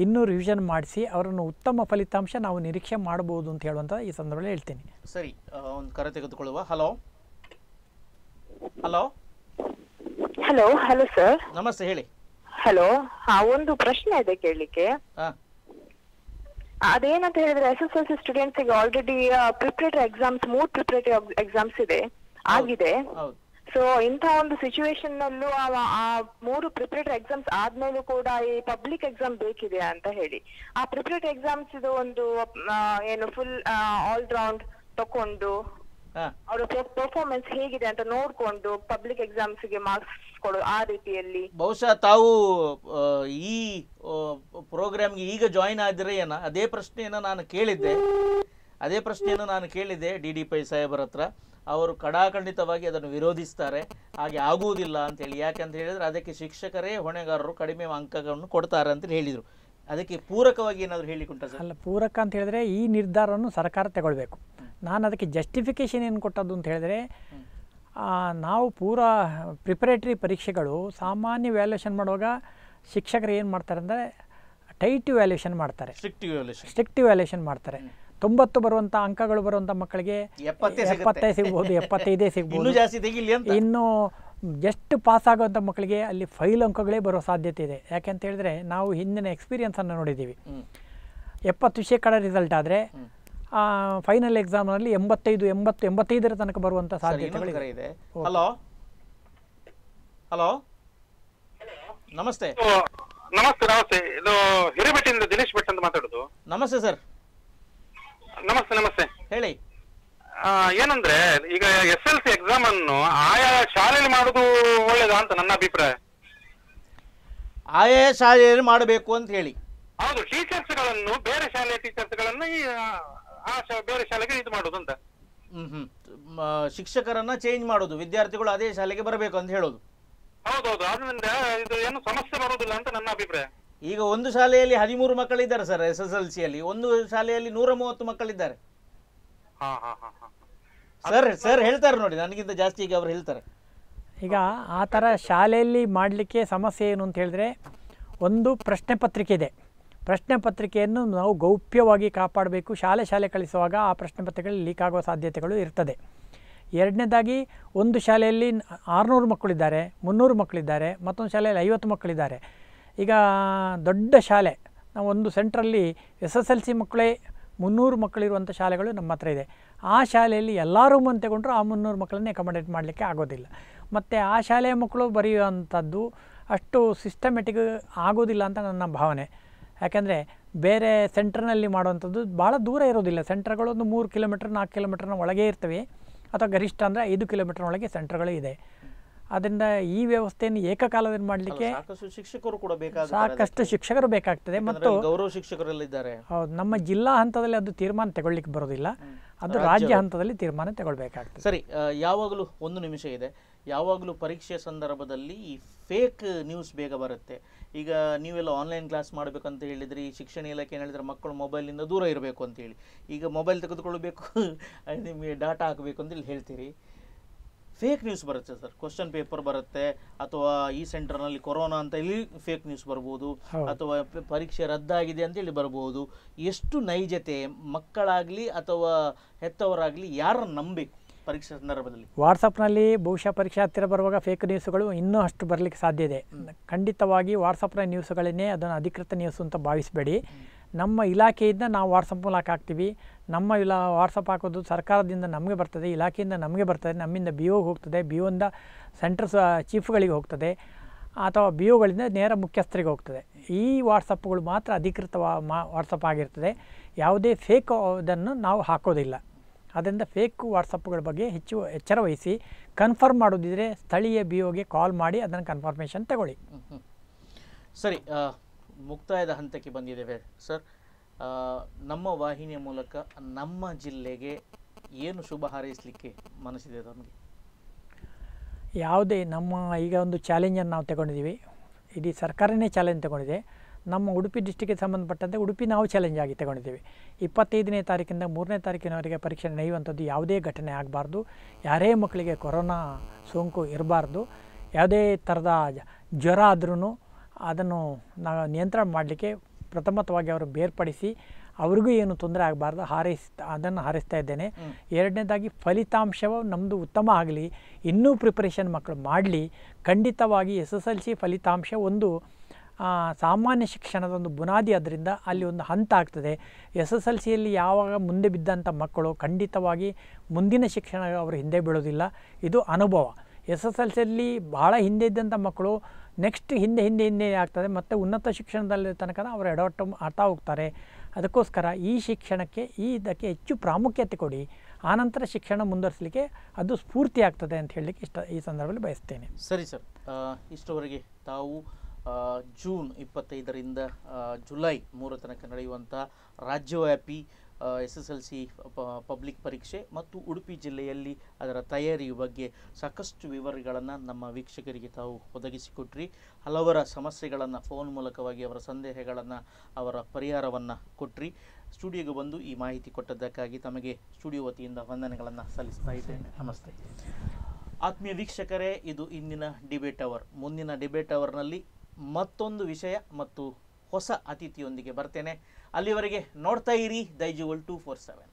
ಇನ್ನೂ ರಿವಿಷನ್ ಮಾಡಿಸಿ ಅವರನ್ನು ಉತ್ತಮ ಫಲಿತಾಂಶ ನಾವು ನಿರೀಕ್ಷೆ ಮಾಡಬಹುದು ಅಂತ ಹೇಳುವಂತ ಈ ಸಂದರ್ಭದಲ್ಲಿ ಹೇಳ್ತೀನಿ ಸರಿ ಒಂದು ಕರೆ ತೆಗೆದುಕೊಳ್ಳುವ hello hello hello hello sir ನಮಸ್ತೆ ಹೇಳಿ ಹಲೋ ಹಾ ಒಂದು ಪ್ರಶ್ನೆ ಇದೆ ಕೇಳಲಿಕ್ಕೆ ಅದೇನಂತ ಹೇಳಿದ್ರೆ S S L C students already preparatory exams ಮೂರ್ ಪ್ರಿಪ್ರೇಟರಿ ಎಕ್ಸಾಮ್ಸ್ ಇದೆ ಆಗಿದೆ ಸೊ ಇಂಥ ಒಂದು ಸಿಚುವೇಶನ್ ನಲ್ಲೂ ಆ ಮೂರು ಪ್ರಿಪರೇಟರಿ ಎಕ್ಸಾಮ್ಸ್ ಆದ್ಮೇಲೂ ಕೂಡ ಈ ಪಬ್ಲಿಕ್ ಎಕ್ಸಾಮ್ ಬೇಕಿದೆ ಅಂತ ಹೇಳಿ ಆ ಪ್ರಿಪರೇಟರಿ ಎಕ್ಸಾಮ್ಸ್ ಇದು ಒಂದು ಏನು ಫುಲ್ ಆಲ್ ರೌಂಡ್ ತಕೊಂಡು ಅವರ ಪರ್ಫಾರ್ಮೆನ್ಸ್ ಹೇಗಿದೆ ಅಂತ ನೋಡ್ಕೊಂಡು ಪಬ್ಲಿಕ್ ಎಕ್ಸಾಮ್ಸ್ ಗೆ ಮಾರ್ಕ್ಸ್ ಕೊಡು ಆ ರೀತಿಯಲ್ಲಿ ಬಹುಶಃ ತಾವು ಈ ಪ್ರೋಗ್ರಾಮ್ ಗೆ ಈಗ ಜಾಯಿನ್ ಆದ್ರೆ ಏನ ಅದೇ ಪ್ರಶ್ನೆಯನ್ನು ನಾನು ಕೇಳಿದ್ದೆ ಅದೇ ಪ್ರಶ್ನೆಯನ್ನು ನಾನು ಕೇಳಿದ್ದೆ ಡಿ ಡಿ ಪೈ ಸಾಹೇಬರ ಹತ್ರ ಅವರು ಕಡಾಖಂಡಿತವಾಗಿ ಅದನ್ನು ವಿರೋಧಿಸ್ತಾರೆ ಹಾಗೆ ಆಗುವುದಿಲ್ಲ ಅಂತೇಳಿ ಯಾಕಂತ ಹೇಳಿದರೆ ಅದಕ್ಕೆ ಶಿಕ್ಷಕರೇ ಹೊಣೆಗಾರರು ಕಡಿಮೆ ಅಂಕಗಳನ್ನು ಕೊಡ್ತಾರೆ ಅಂತ ಹೇಳಿದರು ಅದಕ್ಕೆ ಪೂರಕವಾಗಿ ಏನಾದರೂ ಹೇಳಿಕೊಂಡ ಅಲ್ಲ ಪೂರಕ ಅಂತ ಹೇಳಿದ್ರೆ ಈ ನಿರ್ಧಾರವನ್ನು ಸರ್ಕಾರ ತಗೊಳ್ಬೇಕು ನಾನು ಅದಕ್ಕೆ ಜಸ್ಟಿಫಿಕೇಶನ್ ಏನು ಕೊಟ್ಟದ್ದು ಅಂತ ಹೇಳಿದ್ರೆ ನಾವು ಪೂರ ಪ್ರಿಪರೇಟರಿ ಪರೀಕ್ಷೆಗಳು ಸಾಮಾನ್ಯ ವ್ಯಾಲ್ಯೂಯೇಷನ್ ಮಾಡುವಾಗ ಶಿಕ್ಷಕರು ಏನು ಮಾಡ್ತಾರೆ ಅಂದರೆ ಟೈಟ್ ವ್ಯಾಲ್ಯೂಷನ್ ಮಾಡ್ತಾರೆ ಸ್ಟ್ರಿಕ್ಟ್ ವ್ಯಾಲ್ಯೂಷನ್ ಸ್ಟ್ರಿಕ್ಟ್ ವ್ಯಾಲ್ಯೂಷನ್ ಮಾಡ್ತಾರೆ ತೊಂಬತ್ತು ಬರುವಂತ ಅಂಕಗಳು ಬರುವಂತ ಮಕ್ಕಳಿಗೆ ಎಪ್ಪತ್ತೇ ಸಿಗ್ಬೋದು ಎಪ್ಪತ್ತೈದೇ ಸಿಗ್ಬೋದು ಇನ್ನು ಎಷ್ಟು ಪಾಸ್ ಆಗುವಂತ ಮಕ್ಕಳಿಗೆ ಅಲ್ಲಿ ಫೈಲ್ ಅಂಕಗಳೇ ಬರೋ ಸಾಧ್ಯತೆ ಇದೆ ಯಾಕೆಂತ ಹೇಳಿದ್ರೆ ನಾವು ಹಿಂದಿನ ಅನ್ನು ನೋಡಿದ್ದೀವಿ ಎಪ್ಪತ್ತು ಶೇಕಡ ರಿಸಲ್ಟ್ ಆದರೆ ಫೈನಲ್ ಎಕ್ಸಾಮ್ನಲ್ಲಿ ಎಂಬತ್ತೈದು ಎಂಬತ್ತು ಎಂಬತ್ತೈದರ ತನಕ ಬರುವಂತ ಸಾಧ್ಯತೆಗಳು ಹಲೋ ಹಲೋ ನಮಸ್ತೆ ನಮಸ್ತೆ ನಮಸ್ತೆ ಇದು ಹಿರೇಬೆಟ್ಟಿಂದ ದಿನೇಶ್ ಭಟ್ ಅಂತ ಮಾತಾಡೋದು ನಮಸ್ತೆ ಸರ್ ನಮಸ್ತೆ ನಮಸ್ತೆ ಹೇಳಿ ಏನಂದ್ರೆ ಈಗ ಎಸ್ ಎಲ್ ಸಿ ಎಕ್ಸಾಮ್ ಅನ್ನು ಆಯಾ ಶಾಲೆಯಲ್ಲಿ ಮಾಡುದು ಒಳ್ಳೇದಾ ಅಂತ ನನ್ನ ಅಭಿಪ್ರಾಯ ಆಯಾ ಶಾಲೆಯಲ್ಲಿ ಮಾಡಬೇಕು ಅಂತ ಹೇಳಿ ಹೌದು ಟೀಚರ್ಸ್ ಗಳನ್ನು ಬೇರೆ ಶಾಲೆಯ ಟೀಚರ್ಸ್ ಗಳನ್ನ ಆ ಬೇರೆ ಶಾಲೆಗೆ ಇದು ಮಾಡುದು ಅಂತ ಹ್ಮ್ ಶಿಕ್ಷಕರನ್ನ ಚೇಂಜ್ ಮಾಡುದು ವಿದ್ಯಾರ್ಥಿಗಳು ಅದೇ ಶಾಲೆಗೆ ಬರಬೇಕು ಅಂತ ಹೇಳುದು ಹೌದೌದು ಆದ್ರಿಂದ ಇದು ಏನು ಸಮಸ್ಯೆ ಬರೋದಿಲ್ಲ ಅಂತ ನನ್ನ ಅಭಿಪ್ರಾಯ ಈಗ ಒಂದು ಶಾಲೆಯಲ್ಲಿ ಹದಿಮೂರು ಮಕ್ಕಳಿದ್ದಾರೆ ಸರ್ ಎಸ್ ಎಸ್ ಎಲ್ ಸಿಯಲ್ಲಿ ಒಂದು ಶಾಲೆಯಲ್ಲಿ ನೂರ ಮೂವತ್ತು ಮಕ್ಕಳಿದ್ದಾರೆ ಸರ್ ಸರ್ ಹೇಳ್ತಾರೆ ನೋಡಿ ನನಗಿಂತ ಜಾಸ್ತಿ ಈಗ ಅವ್ರು ಹೇಳ್ತಾರೆ ಈಗ ಆ ಥರ ಶಾಲೆಯಲ್ಲಿ ಮಾಡಲಿಕ್ಕೆ ಸಮಸ್ಯೆ ಏನು ಅಂತ ಹೇಳಿದ್ರೆ ಒಂದು ಪ್ರಶ್ನೆ ಪತ್ರಿಕೆ ಇದೆ ಪ್ರಶ್ನೆ ಪತ್ರಿಕೆಯನ್ನು ನಾವು ಗೌಪ್ಯವಾಗಿ ಕಾಪಾಡಬೇಕು ಶಾಲೆ ಶಾಲೆ ಕಳಿಸುವಾಗ ಆ ಪ್ರಶ್ನೆ ಪತ್ರಿಕೆಗಳು ಲೀಕ್ ಆಗುವ ಸಾಧ್ಯತೆಗಳು ಇರ್ತದೆ ಎರಡನೇದಾಗಿ ಒಂದು ಶಾಲೆಯಲ್ಲಿ ಆರುನೂರು ಮಕ್ಕಳಿದ್ದಾರೆ ಮುನ್ನೂರು ಮಕ್ಕಳಿದ್ದಾರೆ ಮತ್ತೊಂದು ಶಾಲೆಯಲ್ಲಿ ಐವತ್ತು ಮಕ್ಕಳಿದ್ದಾರೆ ಈಗ ದೊಡ್ಡ ಶಾಲೆ ಒಂದು ಸೆಂಟ್ರಲ್ಲಿ ಎಸ್ ಎಸ್ ಎಲ್ ಸಿ ಮಕ್ಕಳೇ ಮುನ್ನೂರು ಮಕ್ಕಳಿರುವಂಥ ಶಾಲೆಗಳು ನಮ್ಮ ಹತ್ರ ಇದೆ ಆ ಶಾಲೆಯಲ್ಲಿ ಎಲ್ಲ ರೂಮನ್ನು ತಗೊಂಡ್ರು ಆ ಮುನ್ನೂರು ಮಕ್ಕಳನ್ನೇ ಅಕಮಡೇಟ್ ಮಾಡಲಿಕ್ಕೆ ಆಗೋದಿಲ್ಲ ಮತ್ತು ಆ ಶಾಲೆಯ ಮಕ್ಕಳು ಬರೆಯುವಂಥದ್ದು ಅಷ್ಟು ಸಿಸ್ಟಮೆಟಿಕ್ ಆಗೋದಿಲ್ಲ ಅಂತ ನನ್ನ ಭಾವನೆ ಯಾಕೆಂದರೆ ಬೇರೆ ಸೆಂಟ್ರ್ನಲ್ಲಿ ಮಾಡುವಂಥದ್ದು ಭಾಳ ದೂರ ಇರೋದಿಲ್ಲ ಸೆಂಟ್ರ್ಗಳು ಒಂದು ಮೂರು ಕಿಲೋಮೀಟ್ರ್ ನಾಲ್ಕು ಕಿಲೋಮೀಟ್ರ್ನ ಒಳಗೆ ಇರ್ತವೆ ಅಥವಾ ಗರಿಷ್ಠ ಅಂದರೆ ಐದು ಕಿಲೋಮೀಟ್ರ್ನೊಳಗೆ ಒಳಗೆ ಸೆಂಟ್ರ್ಗಳು ಇದೆ ಅದರಿಂದ ಈ ವ್ಯವಸ್ಥೆಯನ್ನು ಏಕಕಾಲದಲ್ಲಿ ಮಾಡಲಿಕ್ಕೆ ಸಾಕಷ್ಟು ಶಿಕ್ಷಕರು ಕೂಡ ಸಾಕಷ್ಟು ಶಿಕ್ಷಕರು ಬೇಕಾಗ್ತದೆ ಮತ್ತು ಗೌರವ ಶಿಕ್ಷಕರಲ್ಲಿದ್ದಾರೆ ಹೌದು ನಮ್ಮ ಜಿಲ್ಲಾ ಹಂತದಲ್ಲಿ ಅದು ತೀರ್ಮಾನ ತಗೊಳ್ಳಿಕ್ಕೆ ಬರೋದಿಲ್ಲ ಅದು ರಾಜ್ಯ ಹಂತದಲ್ಲಿ ತೀರ್ಮಾನ ತಗೊಳ್ಬೇಕಾಗ್ತದೆ ಸರಿ ಯಾವಾಗಲೂ ಒಂದು ನಿಮಿಷ ಇದೆ ಯಾವಾಗಲೂ ಪರೀಕ್ಷೆ ಸಂದರ್ಭದಲ್ಲಿ ಈ ಫೇಕ್ ನ್ಯೂಸ್ ಬೇಗ ಬರುತ್ತೆ ಈಗ ನೀವೆಲ್ಲ ಆನ್ಲೈನ್ ಕ್ಲಾಸ್ ಮಾಡಬೇಕಂತ ಹೇಳಿದ್ರಿ ಶಿಕ್ಷಣ ಇಲಾಖೆ ಏನು ಹೇಳಿದ್ರೆ ಮಕ್ಕಳು ಮೊಬೈಲಿಂದ ದೂರ ಇರಬೇಕು ಅಂತೇಳಿ ಈಗ ಮೊಬೈಲ್ ತೆಗೆದುಕೊಳ್ಬೇಕು ನಿಮಗೆ ಡಾಟಾ ಹಾಕಬೇಕು ಅಂತೇಳಿ ಹೇಳ್ತೀರಿ ಫೇಕ್ ನ್ಯೂಸ್ ಬರುತ್ತೆ ಸರ್ ಕ್ವಶನ್ ಪೇಪರ್ ಬರುತ್ತೆ ಅಥವಾ ಈ ಸೆಂಟರ್ನಲ್ಲಿ ಕೊರೋನಾ ಅಂತ ಇಲ್ಲಿ ಫೇಕ್ ನ್ಯೂಸ್ ಬರ್ಬೋದು ಅಥವಾ ಪರೀಕ್ಷೆ ರದ್ದಾಗಿದೆ ಅಂತ ಇಲ್ಲಿ ಬರ್ಬೋದು ಎಷ್ಟು ನೈಜತೆ ಮಕ್ಕಳಾಗಲಿ ಅಥವಾ ಹೆತ್ತವರಾಗಲಿ ಯಾರನ್ನು ನಂಬಬೇಕು ಪರೀಕ್ಷೆ ಸಂದರ್ಭದಲ್ಲಿ ವಾಟ್ಸಪ್ನಲ್ಲಿ ಬಹುಶಃ ಪರೀಕ್ಷೆ ಹತ್ತಿರ ಬರುವಾಗ ಫೇಕ್ ನ್ಯೂಸ್ಗಳು ಇನ್ನೂ ಅಷ್ಟು ಬರಲಿಕ್ಕೆ ಸಾಧ್ಯ ಇದೆ ಖಂಡಿತವಾಗಿ ವಾಟ್ಸಪ್ನ ನ್ಯೂಸ್ಗಳನ್ನೇ ಅದನ್ನು ಅಧಿಕೃತ ನ್ಯೂಸ್ ಅಂತ ಭಾವಿಸಬೇಡಿ ನಮ್ಮ ಇಲಾಖೆಯಿಂದ ನಾವು ವಾಟ್ಸಪ್ ಮೂಲಕ ಹಾಕ್ತೀವಿ ನಮ್ಮ ಇಲಾ ವಾಟ್ಸಪ್ ಹಾಕೋದು ಸರ್ಕಾರದಿಂದ ನಮಗೆ ಬರ್ತದೆ ಇಲಾಖೆಯಿಂದ ನಮಗೆ ಬರ್ತದೆ ನಮ್ಮಿಂದ ಬಿ ಒಗೆ ಹೋಗ್ತದೆ ಬಿ ಒಯಿಂದ ಸೆಂಟರ್ ಚೀಫ್ಗಳಿಗೆ ಹೋಗ್ತದೆ ಅಥವಾ ಬಿ ಒಗಳಿಂದ ನೇರ ಮುಖ್ಯಸ್ಥರಿಗೆ ಹೋಗ್ತದೆ ಈ ವಾಟ್ಸಪ್ಗಳು ಮಾತ್ರ ಅಧಿಕೃತ ಮಾ ವಾಟ್ಸಪ್ ಆಗಿರ್ತದೆ ಯಾವುದೇ ಫೇಕ್ ಅದನ್ನು ನಾವು ಹಾಕೋದಿಲ್ಲ ಅದರಿಂದ ಫೇಕ್ ವಾಟ್ಸಪ್ಗಳ ಬಗ್ಗೆ ಹೆಚ್ಚು ಎಚ್ಚರ ವಹಿಸಿ ಕನ್ಫರ್ಮ್ ಮಾಡೋದಿದ್ರೆ ಸ್ಥಳೀಯ ಬಿ ಒಗೆ ಕಾಲ್ ಮಾಡಿ ಅದನ್ನು ಕನ್ಫರ್ಮೇಷನ್ ತಗೊಳ್ಳಿ ಸರಿ ಮುಕ್ತಾಯದ ಹಂತಕ್ಕೆ ಬಂದಿದ್ದೇವೆ ಸರ್ ನಮ್ಮ ವಾಹಿನಿಯ ಮೂಲಕ ನಮ್ಮ ಜಿಲ್ಲೆಗೆ ಏನು ಶುಭ ಹಾರೈಸಲಿಕ್ಕೆ ಮನಸ್ಸಿದೆ ತಮಗೆ ಯಾವುದೇ ನಮ್ಮ ಈಗ ಒಂದು ಚಾಲೆಂಜನ್ನು ನಾವು ತಗೊಂಡಿದ್ದೀವಿ ಇಡೀ ಸರ್ಕಾರನೇ ಚಾಲೆಂಜ್ ತಗೊಂಡಿದೆ ನಮ್ಮ ಉಡುಪಿ ಡಿಸ್ಟಿಕ್ಗೆ ಸಂಬಂಧಪಟ್ಟಂತೆ ಉಡುಪಿ ನಾವು ಚಾಲೆಂಜ್ ಆಗಿ ತಗೊಂಡಿದ್ದೀವಿ ಇಪ್ಪತ್ತೈದನೇ ತಾರೀಕಿಂದ ಮೂರನೇ ತಾರೀಕಿನವರೆಗೆ ಪರೀಕ್ಷೆ ನಡೆಯುವಂಥದ್ದು ಯಾವುದೇ ಘಟನೆ ಆಗಬಾರ್ದು ಯಾರೇ ಮಕ್ಕಳಿಗೆ ಕೊರೋನಾ ಸೋಂಕು ಇರಬಾರ್ದು ಯಾವುದೇ ಥರದ ಜ್ವರ ಆದ್ರೂ ಅದನ್ನು ನಾನು ನಿಯಂತ್ರಣ ಮಾಡಲಿಕ್ಕೆ ಪ್ರಥಮತವಾಗಿ ಅವರು ಬೇರ್ಪಡಿಸಿ ಅವ್ರಿಗೂ ಏನು ತೊಂದರೆ ಆಗಬಾರ್ದು ಹಾರೈಸ್ ಅದನ್ನು ಹಾರಿಸ್ತಾ ಇದ್ದೇನೆ ಎರಡನೇದಾಗಿ ಫಲಿತಾಂಶವು ನಮ್ಮದು ಉತ್ತಮ ಆಗಲಿ ಇನ್ನೂ ಪ್ರಿಪರೇಷನ್ ಮಕ್ಕಳು ಮಾಡಲಿ ಖಂಡಿತವಾಗಿ ಎಸ್ ಎಸ್ ಎಲ್ ಸಿ ಫಲಿತಾಂಶ ಒಂದು ಸಾಮಾನ್ಯ ಶಿಕ್ಷಣದ ಒಂದು ಬುನಾದಿ ಅದರಿಂದ ಅಲ್ಲಿ ಒಂದು ಹಂತ ಆಗ್ತದೆ ಎಸ್ ಎಸ್ ಎಲ್ ಸಿಯಲ್ಲಿ ಯಾವಾಗ ಮುಂದೆ ಬಿದ್ದಂಥ ಮಕ್ಕಳು ಖಂಡಿತವಾಗಿ ಮುಂದಿನ ಶಿಕ್ಷಣ ಅವರು ಹಿಂದೆ ಬೀಳೋದಿಲ್ಲ ಇದು ಅನುಭವ ಎಸ್ ಎಸ್ ಎಲ್ ಸಿಯಲ್ಲಿ ಭಾಳ ಹಿಂದೆ ಇದ್ದಂಥ ಮಕ್ಕಳು ನೆಕ್ಸ್ಟ್ ಹಿಂದೆ ಹಿಂದೆ ಹಿಂದೆ ಆಗ್ತದೆ ಮತ್ತು ಉನ್ನತ ಶಿಕ್ಷಣದಲ್ಲಿ ತನಕ ಅವರು ಎಡವಟ್ಟು ಆಡ್ತಾ ಹೋಗ್ತಾರೆ ಅದಕ್ಕೋಸ್ಕರ ಈ ಶಿಕ್ಷಣಕ್ಕೆ ಈ ಇದಕ್ಕೆ ಹೆಚ್ಚು ಪ್ರಾಮುಖ್ಯತೆ ಕೊಡಿ ಆನಂತರ ಶಿಕ್ಷಣ ಮುಂದುವರಿಸಲಿಕ್ಕೆ ಅದು ಸ್ಫೂರ್ತಿ ಆಗ್ತದೆ ಅಂತ ಹೇಳಲಿಕ್ಕೆ ಇಷ್ಟ ಈ ಸಂದರ್ಭದಲ್ಲಿ ಬಯಸ್ತೇನೆ ಸರಿ ಸರ್ ಇಷ್ಟವರೆಗೆ ತಾವು ಜೂನ್ ಇಪ್ಪತ್ತೈದರಿಂದ ಜುಲೈ ಮೂರು ತನಕ ನಡೆಯುವಂಥ ರಾಜ್ಯವ್ಯಾಪಿ S S L C public ಪರೀಕ್ಷೆ ಮತ್ತು ಉಡುಪಿ ಜಿಲ್ಲೆಯಲ್ಲಿ ಅದರ ತಯಾರಿ ಬಗ್ಗೆ ಸಾಕಷ್ಟು ವಿವರಗಳನ್ನು ನಮ್ಮ ವೀಕ್ಷಕರಿಗೆ ತಾವು ಒದಗಿಸಿಕೊಟ್ರಿ ಹಲವರ ಸಮಸ್ಯೆಗಳನ್ನು ಫೋನ್ ಮೂಲಕವಾಗಿ ಅವರ ಸಂದೇಹಗಳನ್ನು ಅವರ ಪರಿಹಾರವನ್ನು ಕೊಟ್ರಿ ಸ್ಟುಡಿಯೋಗೆ ಬಂದು ಈ ಮಾಹಿತಿ ಕೊಟ್ಟದ್ದಕ್ಕಾಗಿ ತಮಗೆ ಸ್ಟುಡಿಯೋ ವತಿಯಿಂದ ವಂದನೆಗಳನ್ನು ಸಲ್ಲಿಸ್ತಾ ಇದ್ದೇನೆ ನಮಸ್ತೆ ಆತ್ಮೀಯ ವೀಕ್ಷಕರೇ ಇದು ಇಂದಿನ ಡಿಬೇಟ್ ಅವರ್ ಮುಂದಿನ ಡಿಬೇಟ್ ಅವರ್ನಲ್ಲಿ ಮತ್ತೊಂದು ವಿಷಯ ಮತ್ತು ಹೊಸ ಅತಿಥಿಯೊಂದಿಗೆ ಬರ್ತೇನೆ ಅಲ್ಲಿವರೆಗೆ ನೋಡ್ತಾ ಇರಿ ದೈಜುವಲ್ ಟೂ ಫೋರ್ ಸೆವೆನ್